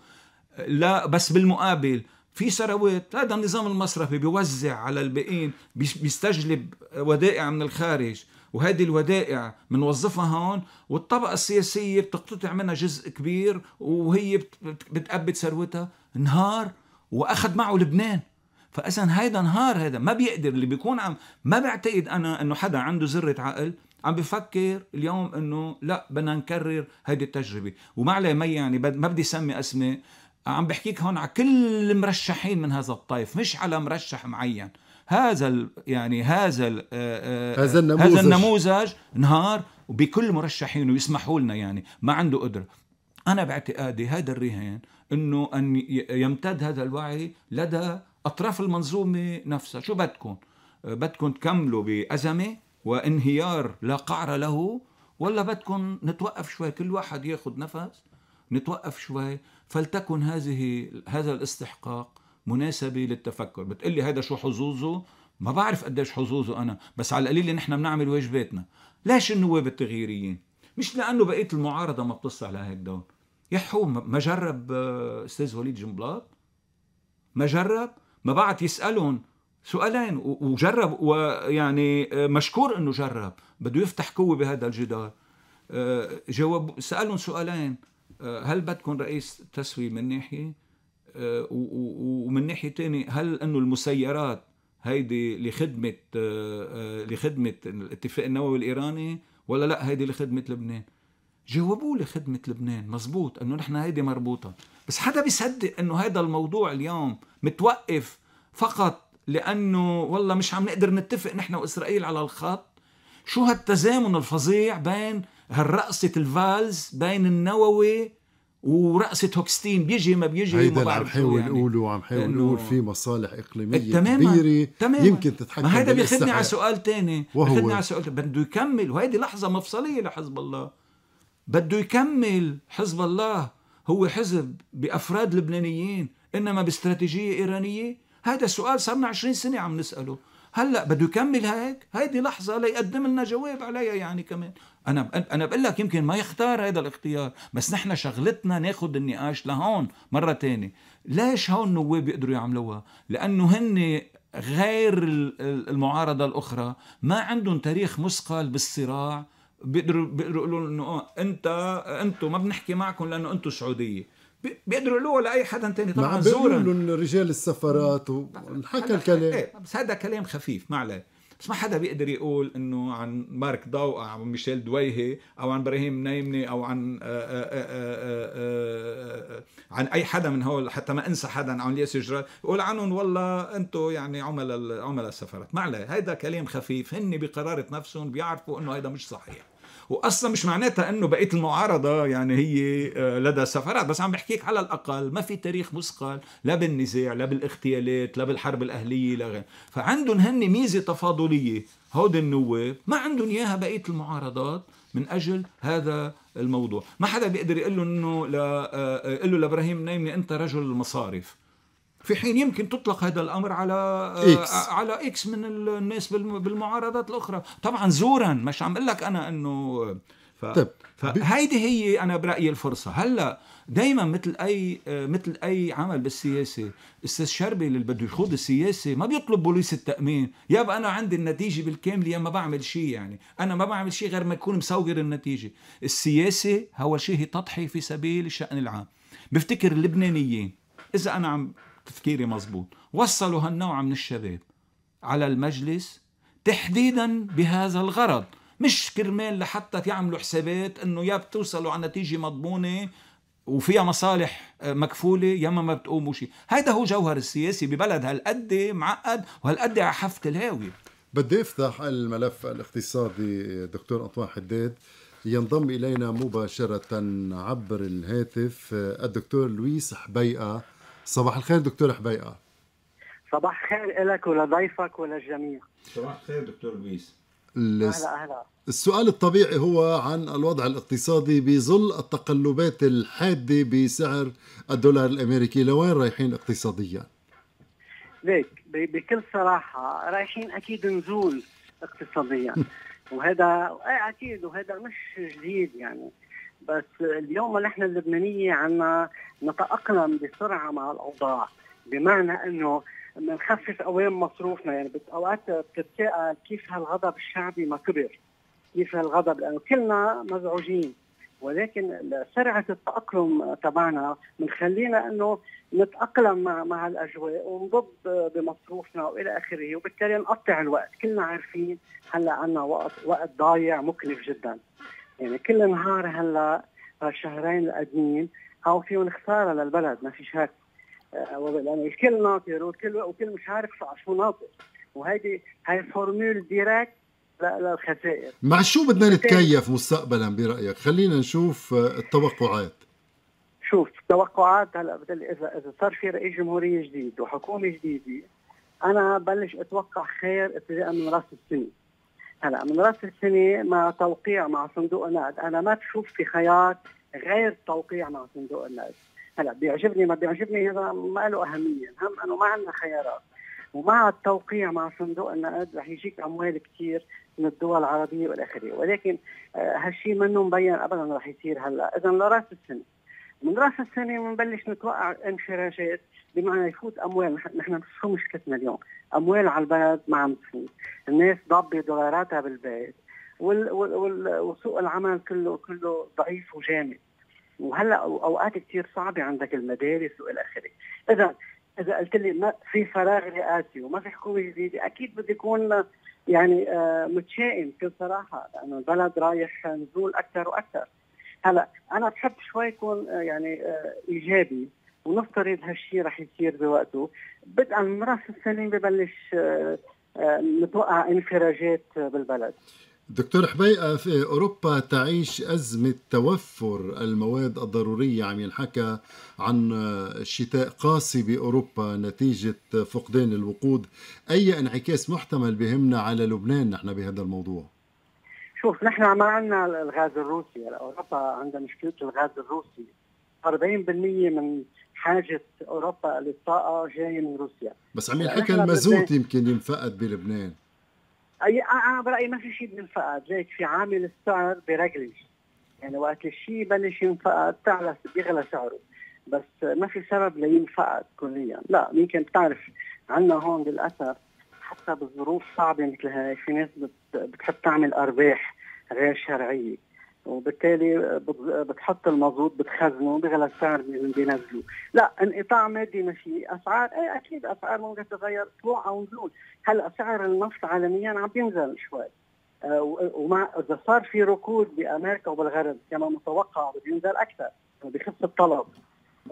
لا بس بالمقابل في ثروات هذا النظام المصرفي بيوزع على الباقيين بيستجلب ودائع من الخارج وهذه الودائع بنوظفها هون والطبقة السياسية بتقتطع منها جزء كبير وهي بتقبت ثروتها نهار واخذ معه لبنان فاذا هيدا نهار هذا ما بيقدر اللي بيكون عم ما بعتقد انا انه حدا عنده ذره عقل عم بفكر اليوم انه لا بدنا نكرر هذه التجربه وما علي مي يعني ما بدي سمي اسماء عم بحكيك هون على كل المرشحين من هذا الطائف مش على مرشح معين هذا يعني هذا آه، آه، هذا النموذج, هذا النموذج نهار وبكل مرشحين ويسمحوا لنا يعني ما عنده قدره انا باعتقادي هذا الرهان انه ان يمتد هذا الوعي لدى اطراف المنظومه نفسها شو بدكم آه، بدكم تكملوا بازمه وانهيار لا قعر له ولا بدكم نتوقف شوي كل واحد ياخذ نفس نتوقف شوي فلتكن هذه هذا الاستحقاق مناسبة للتفكر بتقلي هيدا شو حظوظه ما بعرف قديش حظوظه أنا بس على القليل نحن بنعمل واجباتنا ليش النواب التغييريين مش لأنه بقية المعارضة ما على لهيك دور يحو ما جرب آه، أستاذ وليد جنبلاط ما جرب ما بعت يسألهم سؤالين وجرب ويعني آه، مشكور انه جرب بده يفتح قوه بهذا الجدار آه، جاوب سالهم سؤالين هل بدكم رئيس تسوية من ناحيه آه، ومن ناحيه ثانيه هل انه المسيرات هيدي لخدمه آه، آه، لخدمه الاتفاق النووي الايراني ولا لا هيدي لخدمه لبنان جاوبوا لخدمه لبنان مزبوط انه نحن هيدي مربوطه بس حدا بيصدق انه هذا الموضوع اليوم متوقف فقط لانه والله مش عم نقدر نتفق نحن واسرائيل على الخط شو هالتزامن الفظيع بين هالرقصة الفالز بين النووي وراس هوكستين بيجي ما بيجي هيدا اللي عم حاول يعني. اقوله وعم حاول اقول في مصالح اقليميه تماما كبيره تماما يمكن تتحكم ما هيدا بياخذني على سؤال ثاني بياخذني على سؤال بده يكمل وهيدي لحظه مفصليه لحزب الله بده يكمل حزب الله هو حزب بافراد لبنانيين انما باستراتيجيه ايرانيه هذا سؤال لنا 20 سنه عم نساله هلا بده يكمل هيك هيدي لحظه ليقدم لنا جواب عليها يعني كمان انا انا بقول لك يمكن ما يختار هذا الاختيار بس نحن شغلتنا ناخذ النقاش لهون مره تانية ليش هون النواب بيقدروا يعملوها لانه هن غير المعارضه الاخرى ما عندهم تاريخ مثقل بالصراع بيقدروا بيقدروا يقولوا انه آه، انت انتم ما بنحكي معكم لانه انتم سعوديه بيقدروا يقولوها لاي حدا تاني طبعا زورا رجال السفارات وحكى الكلام ايه بس هذا كلام خفيف ما عليه بس ما حدا بيقدر يقول انه عن مارك ضوء او عن ميشيل دويهي او عن ابراهيم نايمني او عن آآ آآ آآ عن اي حدا من هول حتى ما انسى حدا عن الياس جرال يقول عنهم والله انتم يعني عملاء عملاء السفرات ما عليه هيدا كلام خفيف هن بقرارة نفسهم بيعرفوا انه هيدا مش صحيح واصلا مش معناتها انه بقيه المعارضه يعني هي آه، لدى سفرات بس عم بحكيك على الاقل ما في تاريخ مثقل لا بالنزاع لا بالاغتيالات لا بالحرب الاهليه لا غير فعندهم هن ميزه تفاضليه هود النواب ما عندهم اياها بقيه المعارضات من اجل هذا الموضوع ما حدا بيقدر يقول له انه لا آه، آه، يقول له لابراهيم نايمي انت رجل المصارف في حين يمكن تطلق هذا الامر على آه، إكس. على اكس من الناس بالمعارضات الاخرى طبعا زورا مش عم اقول لك انا انه ف... طيب. فهيدي طيب، هي انا برايي الفرصه هلا دائما مثل اي آه، مثل اي عمل بالسياسه استاذ شربي اللي بده يخوض السياسه ما بيطلب بوليس التامين يا انا عندي النتيجه بالكامل يا ما بعمل شيء يعني انا ما بعمل شيء غير ما اكون مصور النتيجه السياسه اول شيء هي تضحيه في سبيل الشان العام بفتكر اللبنانيين اذا انا عم تفكيري مزبوط وصلوا هالنوع من الشباب على المجلس تحديدا بهذا الغرض مش كرمال لحتى يعملوا حسابات انه يا بتوصلوا على نتيجه مضمونه وفيها مصالح آه، مكفوله يا ما ما بتقوموا شيء هيدا هو جوهر السياسي ببلد هالقد معقد وهالقد على حافه الهاويه بدي افتح الملف الاقتصادي دكتور انطوان حداد ينضم الينا مباشره عبر الهاتف آه، الدكتور لويس حبيئه صباح الخير دكتور حبيقه صباح خير لك ولضيفك وللجميع صباح الخير دكتور لويس اهلا اهلا السؤال الطبيعي هو عن الوضع الاقتصادي بظل التقلبات الحادة بسعر الدولار الأمريكي لوين رايحين اقتصاديا؟ ليك بكل صراحة رايحين أكيد نزول اقتصاديا وهذا اكيد وهذا مش جديد يعني بس اليوم نحن اللبنانية عنا نتأقلم بسرعة مع الأوضاع بمعنى أنه بنخفف أوام مصروفنا يعني أوقات بتتساءل كيف هالغضب الشعبي ما كبر كيف هالغضب لأنه كلنا مزعوجين ولكن سرعة التأقلم تبعنا بنخلينا أنه نتأقلم مع مع الأجواء ونضب بمصروفنا وإلى آخره وبالتالي نقطع الوقت كلنا عارفين هلا عنا وقت وقت ضايع مكلف جدا يعني كل نهار هلا هالشهرين آه، القادمين هاو فيهم خساره للبلد ما في شك آه، لانه الكل ناطر والكل وكل مش عارف شو ناطر وهيدي هاي فورمول ديريكت للخسائر مع شو بدنا نتكيف مستقبلا برايك؟ خلينا نشوف آه، التوقعات شوف التوقعات هلا اذا اذا صار في رئيس جمهوريه جديد وحكومه جديده انا بلش اتوقع خير ابتداء من راس السنه هلا من راس السنه مع توقيع مع صندوق النقد، انا ما بشوف في خيار غير توقيع مع صندوق النقد. هلا بيعجبني ما بيعجبني هذا ما له اهميه، الاهم انه ما عندنا خيارات. ومع التوقيع مع صندوق النقد رح يجيك اموال كثير من الدول العربيه والى اخره، ولكن آه، هالشيء منه مبين ابدا رح يصير هلا، اذا لراس السنه من راس السنه بنبلش نتوقع انحراشات بمعنى يفوت اموال نحن شو مشكلتنا اليوم؟ اموال على البلد ما عم تفوت، الناس ضابه دولاراتها بالبيت وال وال وسوق العمل كله كله ضعيف وجامد وهلا اوقات كثير صعبه عندك المدارس والى اخره، اذا اذا قلت لي ما في فراغ رئاسي وما في حكومه جديده اكيد بدي اكون يعني آه، متشائم بكل صراحه لانه البلد رايح نزول اكثر واكثر هلا انا بحب شوي يكون آه، يعني آه، ايجابي ونفترض هالشيء رح يصير بوقته بدءا من راس السنه ببلش آه، نتوقع انفراجات بالبلد دكتور حبيقة في أوروبا تعيش أزمة توفر المواد الضرورية عم ينحكى عن شتاء قاسي بأوروبا نتيجة فقدان الوقود أي انعكاس محتمل بهمنا على لبنان نحن بهذا الموضوع؟ شوف نحن ما عندنا الغاز الروسي اوروبا عندها مشكله الغاز الروسي 40% من حاجه اوروبا للطاقه جايه من روسيا بس عم ينحكى المازوت يمكن ينفقد بلبنان اي انا آه، آه، برايي ما في شيء بينفقد ليك في عامل السعر برجلج يعني وقت الشيء بلش ينفقد تعلى بيغلى سعره بس ما في سبب لينفقد كليا لا يمكن بتعرف عندنا هون للاسف حتى بظروف صعبه مثل هاي في ناس بتحب تعمل ارباح غير شرعيه وبالتالي بتحط المازوت بتخزنه بغلى السعر بينزلوه، لا انقطاع مادي ما في، اسعار اي اكيد اسعار ممكن تتغير طلوع او نزول، هلا سعر النفط عالميا عم بينزل شوي آه، ومع اذا صار في ركود بامريكا وبالغرب كما متوقع بده ينزل اكثر بخف الطلب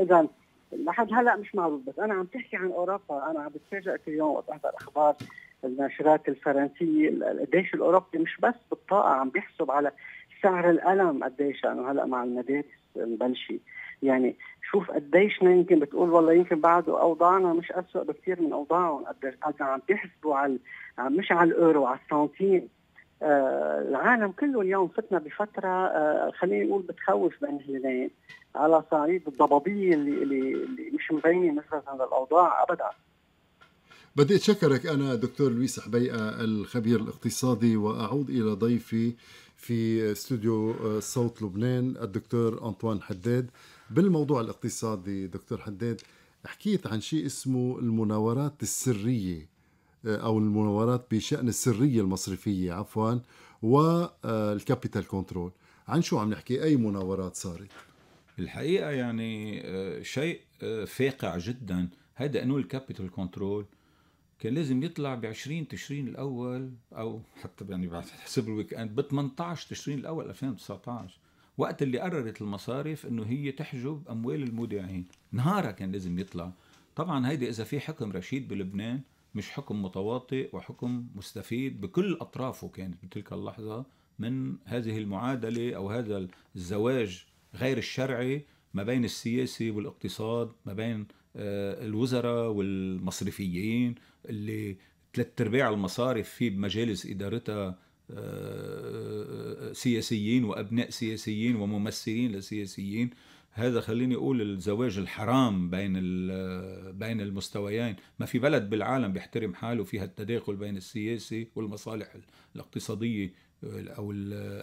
اذا لحد هلا مش معروف بس انا عم تحكي عن اوروبا انا عم بتفاجئ كل يوم وقت احضر اخبار الناشرات الفرنسيه الجيش الاوروبي مش بس بالطاقه عم بيحسب على سعر القلم قديش لانه هلا مع المدارس مبلشه يعني شوف قديش يمكن بتقول والله يمكن بعده اوضاعنا مش اسوء بكثير من اوضاعهم قد عم بيحسبوا على مش على الاورو على السنتين آه العالم كله اليوم فتنا بفترة آه خلينا نقول بتخوف بين هلالين على صعيد الضبابية اللي, اللي, اللي مش مبينة مثلا الأوضاع أبدا بدي أتشكرك أنا دكتور لويس حبيئة الخبير الاقتصادي وأعود إلى ضيفي في استوديو صوت لبنان الدكتور أنطوان حداد بالموضوع الاقتصادي دكتور حداد حكيت عن شيء اسمه المناورات السرية آه، أو المناورات بشأن السرية المصرفية عفوا والكابيتال آه، كنترول عن شو عم نحكي أي مناورات صارت الحقيقة يعني آه، شيء فاقع جدا هذا انه الكابيتال كنترول كان لازم يطلع ب 20 تشرين الاول او حتى يعني بعد حسب الويك اند ب 18 تشرين الاول 2019 وقت اللي قررت المصارف انه هي تحجب اموال المودعين نهارها كان لازم يطلع طبعا هيدي اذا في حكم رشيد بلبنان مش حكم متواطئ وحكم مستفيد بكل اطرافه كانت بتلك اللحظه من هذه المعادله او هذا الزواج غير الشرعي ما بين السياسي والاقتصاد ما بين آه، الوزراء والمصرفيين اللي ثلاث ارباع المصارف في بمجالس ادارتها آه، سياسيين وابناء سياسيين وممثلين لسياسيين هذا خليني اقول الزواج الحرام بين آه، بين المستويين ما في بلد بالعالم بيحترم حاله فيها التداخل بين السياسي والمصالح الاقتصاديه او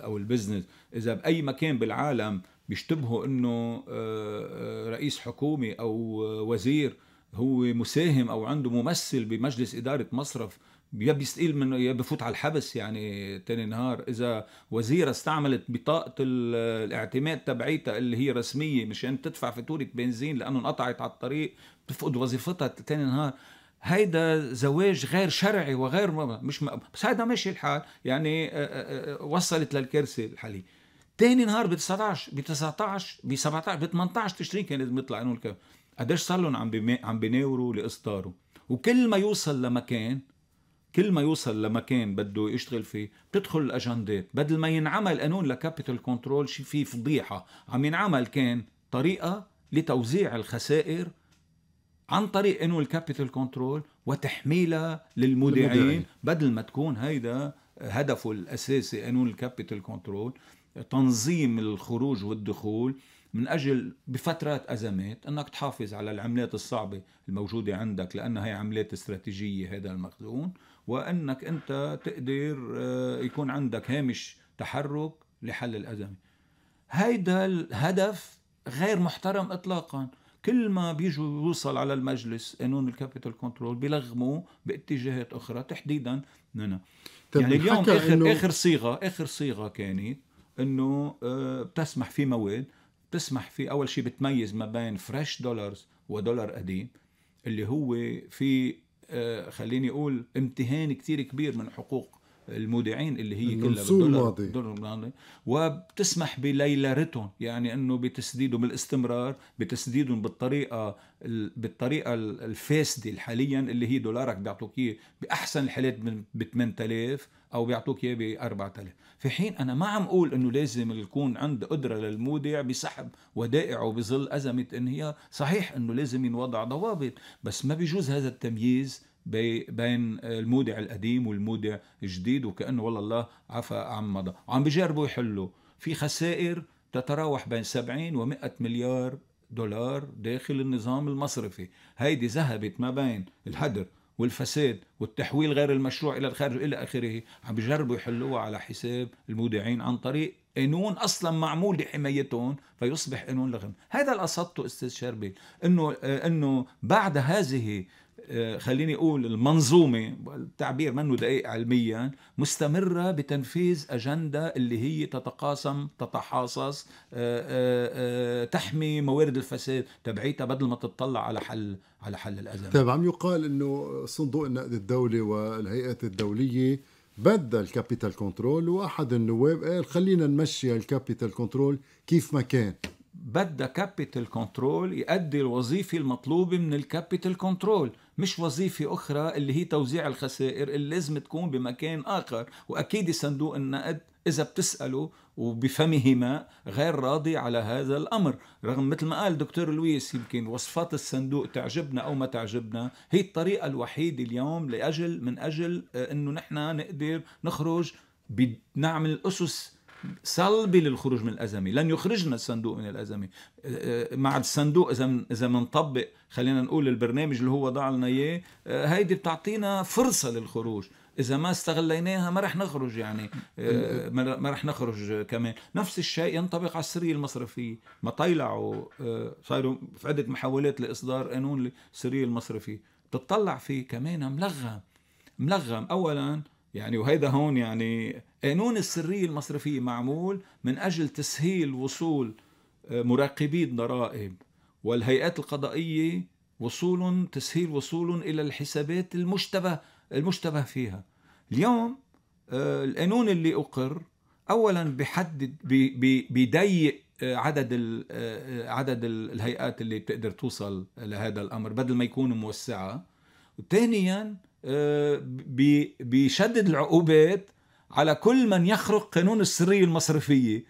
او البزنس اذا باي مكان بالعالم بيشتبهوا انه آه، آه، رئيس حكومه او آه، وزير هو مساهم او عنده ممثل بمجلس اداره مصرف يا بيستقيل من يا بفوت على الحبس يعني تاني نهار اذا وزيره استعملت بطاقه الاعتماد تبعيتها اللي هي رسميه مشان تدفع فاتوره بنزين لانه انقطعت على الطريق بتفقد وظيفتها تاني نهار هيدا زواج غير شرعي وغير مش مقبول بس هيدا ماشي الحال يعني وصلت للكارثه الحاليه تاني نهار ب 19 ب 19 ب 17 ب 18 تشرين كان لازم يطلع انه قديش صار لهم عم بمي... عم بيناوروا لاصداره وكل ما يوصل لمكان كل ما يوصل لمكان بده يشتغل فيه بتدخل الاجندات بدل ما ينعمل قانون لكابيتال كنترول شي فيه فضيحه عم ينعمل كان طريقه لتوزيع الخسائر عن طريق انه الكابيتال كنترول وتحميلها للمودعين بدل ما تكون هيدا هدفه الاساسي قانون الكابيتال كنترول تنظيم الخروج والدخول من اجل بفترات ازمات انك تحافظ على العملات الصعبه الموجوده عندك لانها هي عملات استراتيجيه هذا المخزون وانك انت تقدر آه، يكون عندك هامش تحرك لحل الازمه. هيدا الهدف غير محترم اطلاقا، كل ما بيجوا يوصل على المجلس قانون الكابيتال كنترول بيلغموه باتجاهات اخرى تحديدا هنا. نعم. طيب يعني اليوم اخر اخر صيغه اخر صيغه كانت انه آه، بتسمح في مواد بتسمح في اول شيء بتميز ما بين فريش دولارز ودولار قديم اللي هو في آه، خليني اقول امتهان كثير كبير من حقوق المودعين اللي هي كلها بالدولار الماضي وبتسمح بليلرتهم يعني انه بتسديدهم بالاستمرار بتسديدهم بالطريقه بالطريقه الفاسده حاليا اللي هي دولارك بيعطوك اياه باحسن الحالات ب 8000 او بيعطوك اياه ب 4000 في حين انا ما عم اقول انه لازم يكون عند قدره للمودع بسحب ودائعه بظل ازمه انهيار صحيح انه لازم ينوضع ضوابط بس ما بيجوز هذا التمييز بين المودع القديم والمودع الجديد وكانه والله الله عفى عن مضى وعم بجربوا يحلوا في خسائر تتراوح بين 70 و 100 مليار دولار داخل النظام المصرفي هيدي ذهبت ما بين الحدر والفساد والتحويل غير المشروع الى الخارج الى اخره عم بجربوا يحلوها على حساب المودعين عن طريق قانون اصلا معمول لحمايتهم فيصبح قانون لغم هذا اللي قصدته استاذ شربيل انه آه، انه بعد هذه آه، خليني اقول المنظومه التعبير منه دقيق علميا مستمره بتنفيذ اجنده اللي هي تتقاسم تتحاصص آه، آه، تحمي موارد الفساد تبعيتها بدل ما تطلع على حل على حل الازمه طيب عم يقال انه صندوق النقد الدولي والهيئات الدوليه بدل الكابيتال كنترول واحد النواب قال خلينا نمشي الكابيتال كنترول كيف ما كان بدأ كابيتال كنترول يؤدي الوظيفه المطلوبه من الكابيتال كنترول مش وظيفة أخرى اللي هي توزيع الخسائر اللي لازم تكون بمكان آخر وأكيد صندوق النقد إذا بتسأله وبفمه ماء غير راضي على هذا الأمر رغم مثل ما قال دكتور لويس يمكن وصفات الصندوق تعجبنا أو ما تعجبنا هي الطريقة الوحيدة اليوم لأجل من أجل آه، أنه نحن نقدر نخرج بنعمل أسس سلبي للخروج من الأزمة لن يخرجنا الصندوق من الأزمة أه، أه، مع الصندوق إذا إذا بنطبق خلينا نقول البرنامج اللي هو وضع لنا إياه أه، هيدي بتعطينا فرصة للخروج اذا ما استغليناها ما رح نخرج يعني ما رح نخرج كمان نفس الشيء ينطبق على السريه المصرفيه ما طيلعوا صاروا في عده محاولات لاصدار قانون السريه المصرفيه بتطلع فيه كمان ملغم ملغم اولا يعني وهيدا هون يعني قانون السرية المصرفية معمول من أجل تسهيل وصول آه، مراقبي الضرائب والهيئات القضائية وصول تسهيل وصول إلى الحسابات المشتبه المشتبه فيها اليوم آه، القانون اللي أقر أولا بحدد بيضيق آه، عدد عدد الهيئات اللي بتقدر توصل لهذا الامر بدل ما يكون موسعه وثانيا بيشدد العقوبات على كل من يخرق قانون السرية المصرفية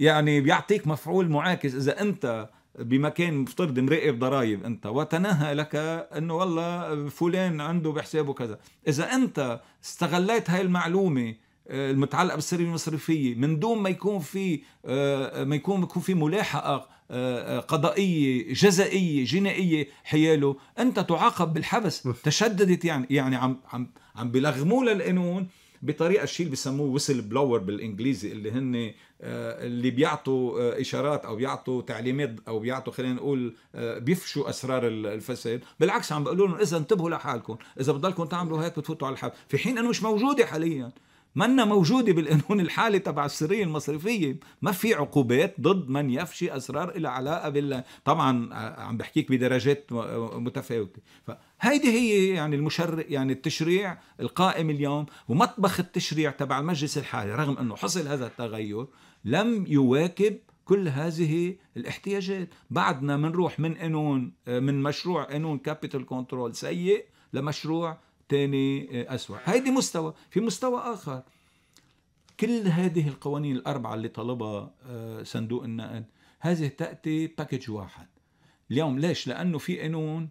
يعني بيعطيك مفعول معاكس إذا أنت بمكان مفترض مراقب ضرائب انت وتنهى لك انه والله فلان عنده بحسابه كذا اذا انت استغليت هاي المعلومه آه، المتعلقه بالسريه المصرفيه من دون ما يكون في آه، ما يكون يكون في ملاحقه آه، آه، قضائيه جزائيه جنائيه حياله انت تعاقب بالحبس تشددت يعني يعني عم عم عم بيلغموا للقانون بطريقه الشيء اللي بسموه ويسل بلور بالانجليزي اللي هن آه، اللي بيعطوا اشارات او بيعطوا تعليمات او بيعطوا خلينا نقول بيفشوا اسرار الفساد بالعكس عم بقولوا لهم اذا انتبهوا لحالكم اذا بضلكم تعملوا هيك بتفوتوا على الحبس في حين انه مش موجوده حاليا منا موجودة بالقانون الحالي تبع السرية المصرفية ما في عقوبات ضد من يفشي أسرار إلى علاقة بال طبعا آه، عم بحكيك بدرجات آه، متفاوتة فهيدي هي يعني المشرع يعني التشريع القائم اليوم ومطبخ التشريع تبع المجلس الحالي رغم أنه حصل هذا التغير لم يواكب كل هذه الاحتياجات بعدنا منروح من قانون آه، من مشروع قانون كابيتال كنترول سيء لمشروع تاني آه، أسوأ هيدي مستوى في مستوى آخر كل هذه القوانين الأربعة اللي طلبها آه، صندوق النقد هذه تأتي باكج واحد اليوم ليش لأنه في قانون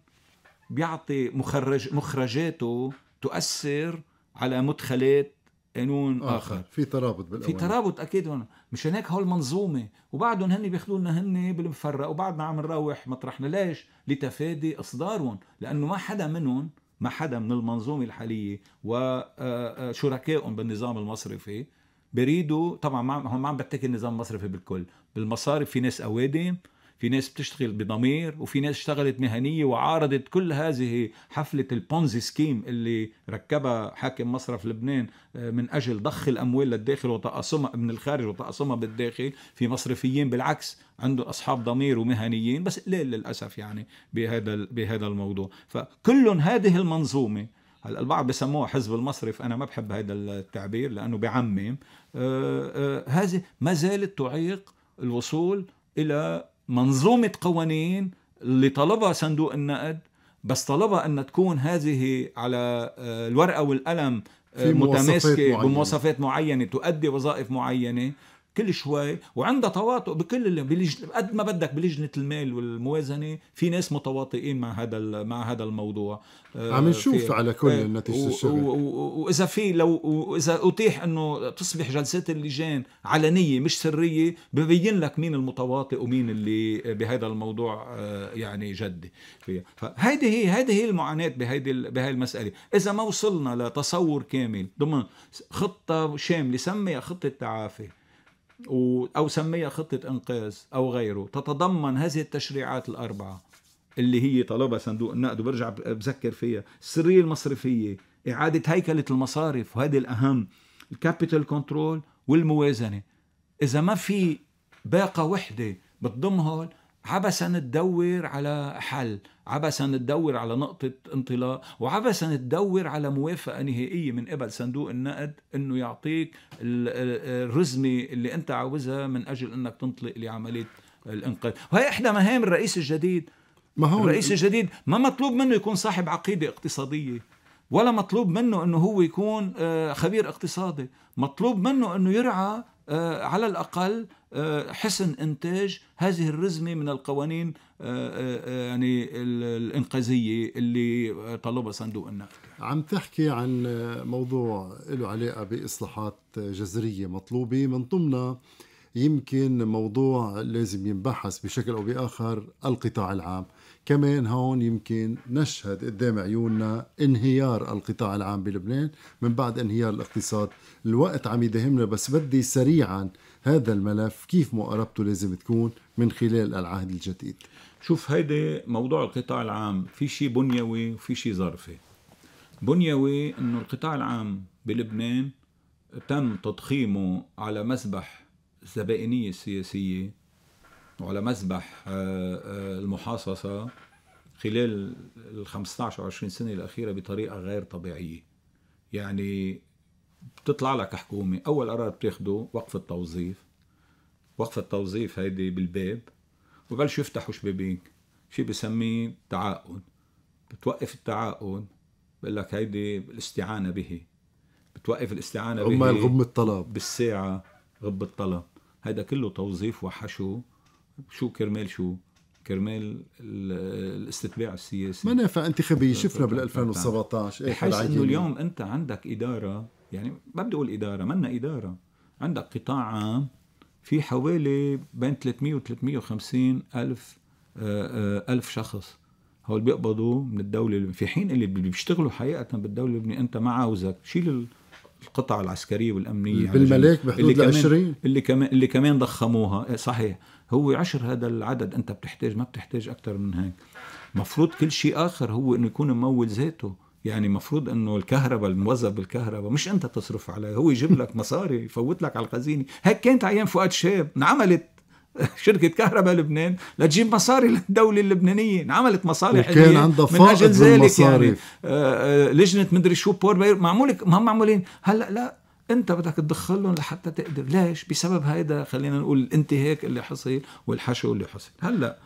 بيعطي مخرج مخرجاته تؤثر على مدخلات قانون آخر. اخر في ترابط بالاول في ترابط اكيد هون مشان هيك هول منظومه وبعدهم هن بياخذوا لنا هن بالمفرق وبعدنا عم نروح مطرحنا ليش لتفادي اصدارهم لانه ما حدا منهم ما حدا من المنظومة الحالية وشركائهم آه، آه، بالنظام المصرفي بريدوا طبعا ما عم بتكي النظام المصرفي بالكل بالمصارف في ناس قوادم في ناس بتشتغل بضمير وفي ناس اشتغلت مهنية وعارضت كل هذه حفلة البونزي سكيم اللي ركبها حاكم مصرف لبنان آه، من أجل ضخ الأموال للداخل وتقاسمها من الخارج وتقاسمها بالداخل في مصرفيين بالعكس عنده أصحاب ضمير ومهنيين بس لا للأسف يعني بهذا بهذا الموضوع فكل هذه المنظومة هلا البعض بسموها حزب المصرف انا ما بحب هذا التعبير لانه بعمم آه، آه، هذه ما زالت تعيق الوصول الى منظومة قوانين اللي طلبها صندوق النقد بس طلبها أن تكون هذه على آه، الورقة والقلم آه، متماسكة بمواصفات معينة تؤدي وظائف معينة كل شوي وعندها تواطؤ بكل اللي بلج... قد ما بدك بلجنه المال والموازنه في ناس متواطئين مع هذا ال... مع هذا الموضوع آه، عم نشوف على كل آه، نتيجه الشغل و... و... واذا في لو واذا اتيح انه تصبح جلسات اللجان علنيه مش سريه ببين لك مين المتواطئ ومين اللي بهذا الموضوع آه، يعني جدي فيها فهيدي هي هيدي هي المعاناه بهيدي بهي المساله اذا ما وصلنا لتصور كامل ضمن خطه شامله سميها خطه تعافي أو سميها خطة إنقاذ أو غيره تتضمن هذه التشريعات الأربعة اللي هي طلبها صندوق النقد وبرجع بذكر فيها السرية المصرفية إعادة هيكلة المصارف وهذه الأهم الكابيتال كنترول والموازنة إذا ما في باقة وحدة بتضم هول عبثا تدور على حل عبثا تدور على نقطة انطلاق وعبثا تدور على موافقة نهائية من قبل صندوق النقد انه يعطيك الرزمة اللي انت عاوزها من اجل انك تنطلق لعملية الانقاذ وهي احدى مهام الرئيس الجديد ما هو الرئيس الجديد ما مطلوب منه يكون صاحب عقيدة اقتصادية ولا مطلوب منه انه هو يكون آه، خبير اقتصادي مطلوب منه انه يرعى آه، على الاقل آه، حسن انتاج هذه الرزمه من القوانين آه، آه، يعني الانقاذيه اللي طلبها صندوق النقد عم تحكي عن موضوع له علاقه باصلاحات جذريه مطلوبه من ضمنها يمكن موضوع لازم ينبحث بشكل او باخر القطاع العام كمان هون يمكن نشهد قدام عيوننا انهيار القطاع العام بلبنان من بعد انهيار الاقتصاد الوقت عم يدهمنا بس بدي سريعا هذا الملف كيف مقاربته لازم تكون من خلال العهد الجديد شوف هيدي موضوع القطاع العام في شيء بنيوي وفي شيء ظرفي بنيوي انه القطاع العام بلبنان تم تضخيمه على مسبح الزبائنية السياسية وعلى مسبح آه، آه، المحاصصة خلال ال 15 و 20 سنة الأخيرة بطريقة غير طبيعية يعني بتطلع لك حكومه اول قرار بتاخده وقف التوظيف وقف التوظيف هيدي بالباب وبلش يفتحوا شبابيك شي بسميه تعاقد بتوقف التعاقد بقول لك هيدي الاستعانه به بتوقف الاستعانه به عمال غب الطلب بالساعه غب الطلب هيدا كله توظيف وحشو شو كرمال شو كرمال الاستتباع السياسي منافع انتخابيه شفنا بال 2017 إيه، بحيث انه اليوم انت عندك اداره يعني ما بدي اقول اداره منا اداره عندك قطاع عام في حوالي بين 300 و 350 الف آه، آه، ألف شخص هول بيقبضوا من الدولة في حين اللي بيشتغلوا حقيقة بالدولة اللي أنت ما عاوزك شيل القطع العسكرية والأمنية بالملاك بحدود اللي 20 اللي كمان اللي كمان ضخموها إيه، صحيح هو عشر هذا العدد أنت بتحتاج ما بتحتاج أكثر من هيك مفروض كل شيء آخر هو إنه يكون ممول ذاته يعني مفروض انه الكهرباء الموظف بالكهرباء مش انت تصرف عليه هو يجيب لك مصاري يفوت لك على الخزينه هيك كانت ايام فؤاد شاب انعملت شركة كهرباء لبنان لتجيب مصاري للدولة اللبنانية انعملت مصالح وكان عندها من أجل ذلك يعني آآ آآ آه، آه، لجنة مدري شو بور معمولة هم معمولين هلا لا انت بدك تدخلهم لحتى تقدر ليش بسبب هيدا خلينا نقول الانتهاك اللي حصل والحشو اللي حصل هلا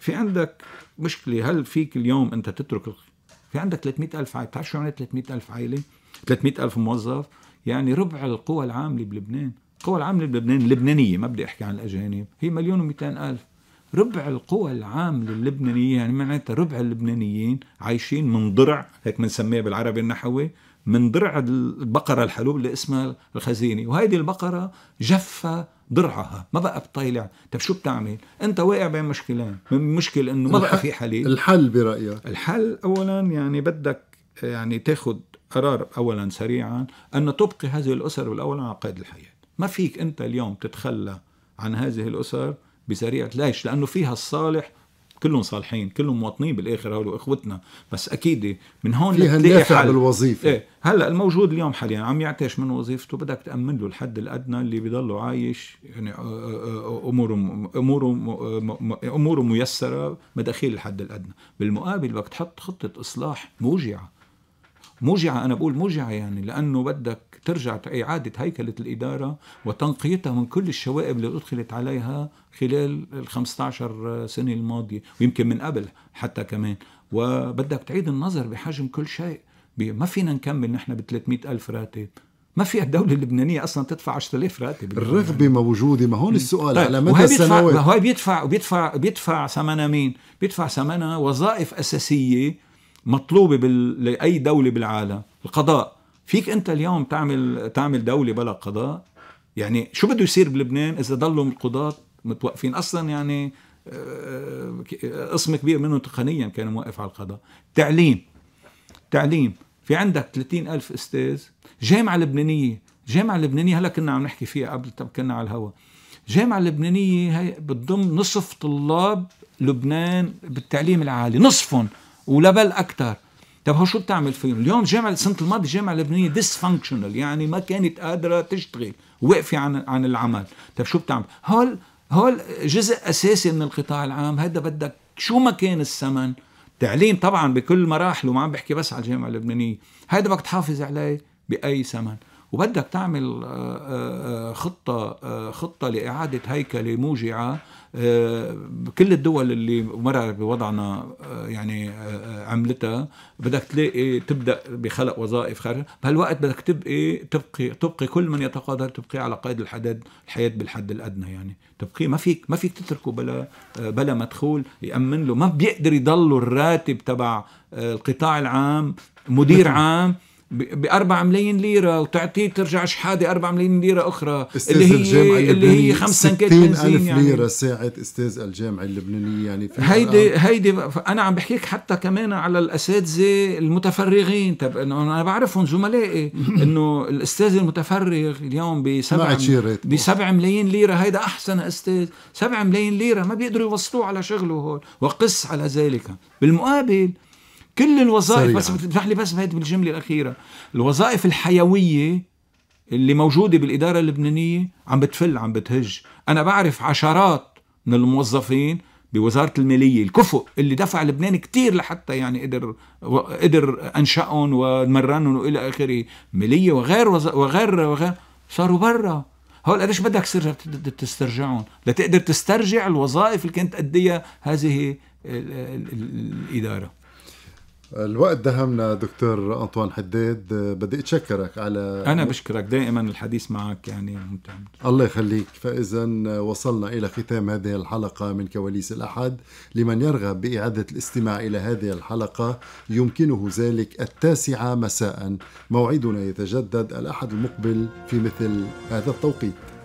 في عندك مشكله هل فيك اليوم انت تترك في عندك 300 ألف عائلة بتعرف شو يعني 300 ألف عائلة 300 ألف موظف يعني ربع القوى العاملة بلبنان القوى العاملة بلبنان اللبنانية ما بدي أحكي عن الأجانب هي مليون و ألف ربع القوى العاملة اللبنانية يعني معناتها ربع اللبنانيين عايشين من ضرع هيك بنسميها بالعربي النحوي من درع البقرة الحلوب اللي اسمها الخزيني وهيدي البقرة جفة درعها ما بقى بتطلع طب شو بتعمل انت واقع بين مشكلين من مشكل انه ما بقى في حليب الحل برأيك الحل اولا يعني بدك يعني تاخد قرار اولا سريعا ان تبقي هذه الاسر بالاول على قيد الحياه ما فيك انت اليوم تتخلى عن هذه الاسر بسريعة ليش لانه فيها الصالح كلهم صالحين كلهم مواطنين بالاخر هول واخوتنا بس اكيد من هون فيها النافع بالوظيفه ايه هلا الموجود اليوم حاليا عم يعتش من وظيفته بدك تامن له الحد الادنى اللي بضله عايش يعني آه، آه، آه، اموره اموره اموره ميسره مداخيل الحد الادنى بالمقابل بدك تحط خطه اصلاح موجعه موجعة أنا بقول موجعة يعني لأنه بدك ترجع إعادة هيكلة الإدارة وتنقيتها من كل الشوائب اللي أدخلت عليها خلال ال 15 سنة الماضية ويمكن من قبل حتى كمان وبدك تعيد النظر بحجم كل شيء ما فينا نكمل نحن ب 300 ألف راتب ما فيها الدولة اللبنانية أصلا تدفع 10000 راتب الرغبة يعني. موجودة ما هون السؤال طيب. على مدى السنوات هو بيدفع بيدفع بيدفع ثمنها مين؟ بيدفع ثمنها وظائف أساسية مطلوبه بال... لاي دوله بالعالم القضاء فيك انت اليوم تعمل تعمل دوله بلا قضاء يعني شو بده يصير بلبنان اذا ضلوا القضاة متوقفين اصلا يعني آه، قسم كبير منهم تقنيا كان موقف على القضاء تعليم تعليم في عندك 30 ألف أستاذ جامعة لبنانية جامعة لبنانية هلا كنا عم نحكي فيها قبل طب كنا على الهوا جامعة لبنانية هي بتضم نصف طلاب لبنان بالتعليم العالي نصفهم ولا بل اكثر طيب هو شو بتعمل فيهم اليوم الجامعه السنه الماضيه الجامعه اللبنانيه ديسفانكشنال يعني ما كانت قادره تشتغل واقفه عن عن العمل طيب شو بتعمل هول هول جزء اساسي من القطاع العام هذا بدك شو ما كان الثمن تعليم طبعا بكل مراحله ما عم بحكي بس على الجامعه اللبنانيه هذا بدك تحافظ عليه باي ثمن وبدك تعمل آه، آه، آه، خطه خطه لاعاده هيكله موجعه آه، كل الدول اللي مرت بوضعنا آه، يعني آه، عملتها بدك تلاقي تبدا بخلق وظائف خارج بهالوقت بدك تبقي تبقي تبقي كل من يتقاضى تبقي على قيد الحداد الحياه بالحد الادنى يعني تبقي ما فيك ما فيك تتركه بلا بلا مدخول يامن له ما بيقدر يضله الراتب تبع القطاع العام مدير عام بأربعة ملايين ليرة وتعطيه ترجع شحادة أربعة ملايين ليرة أخرى اللي هي اللي هي خمس سنكات بنزين يعني ليرة ساعة أستاذ الجامعة اللبنانية يعني في هيدي هيدي أنا عم بحكيك حتى كمان على الأساتذة المتفرغين طب أنا بعرفهم زملائي إنه الأستاذ المتفرغ اليوم بسبع بسبع ملايين ليرة هيدا أحسن أستاذ سبع ملايين ليرة ما بيقدروا يوصلوه على شغله هول وقس على ذلك بالمقابل كل الوظائف صريحة. بس بتفتح لي بس بهيدي بالجمله الاخيره الوظائف الحيويه اللي موجوده بالاداره اللبنانيه عم بتفل عم بتهج انا بعرف عشرات من الموظفين بوزاره الماليه الكفؤ اللي دفع لبنان كتير لحتى يعني قدر قدر انشأهم ومرنهم والى اخره ماليه وغير وغير وغير, وغير صاروا برا هول قديش بدك تسترجعهم لتقدر تسترجع الوظائف اللي كانت تأديها هذه الإدارة الوقت دهمنا دكتور انطوان حداد بدي اتشكرك على انا بشكرك دائما الحديث معك يعني ممتع الله يخليك فاذا وصلنا الى ختام هذه الحلقه من كواليس الاحد لمن يرغب باعاده الاستماع الى هذه الحلقه يمكنه ذلك التاسعه مساء موعدنا يتجدد الاحد المقبل في مثل هذا التوقيت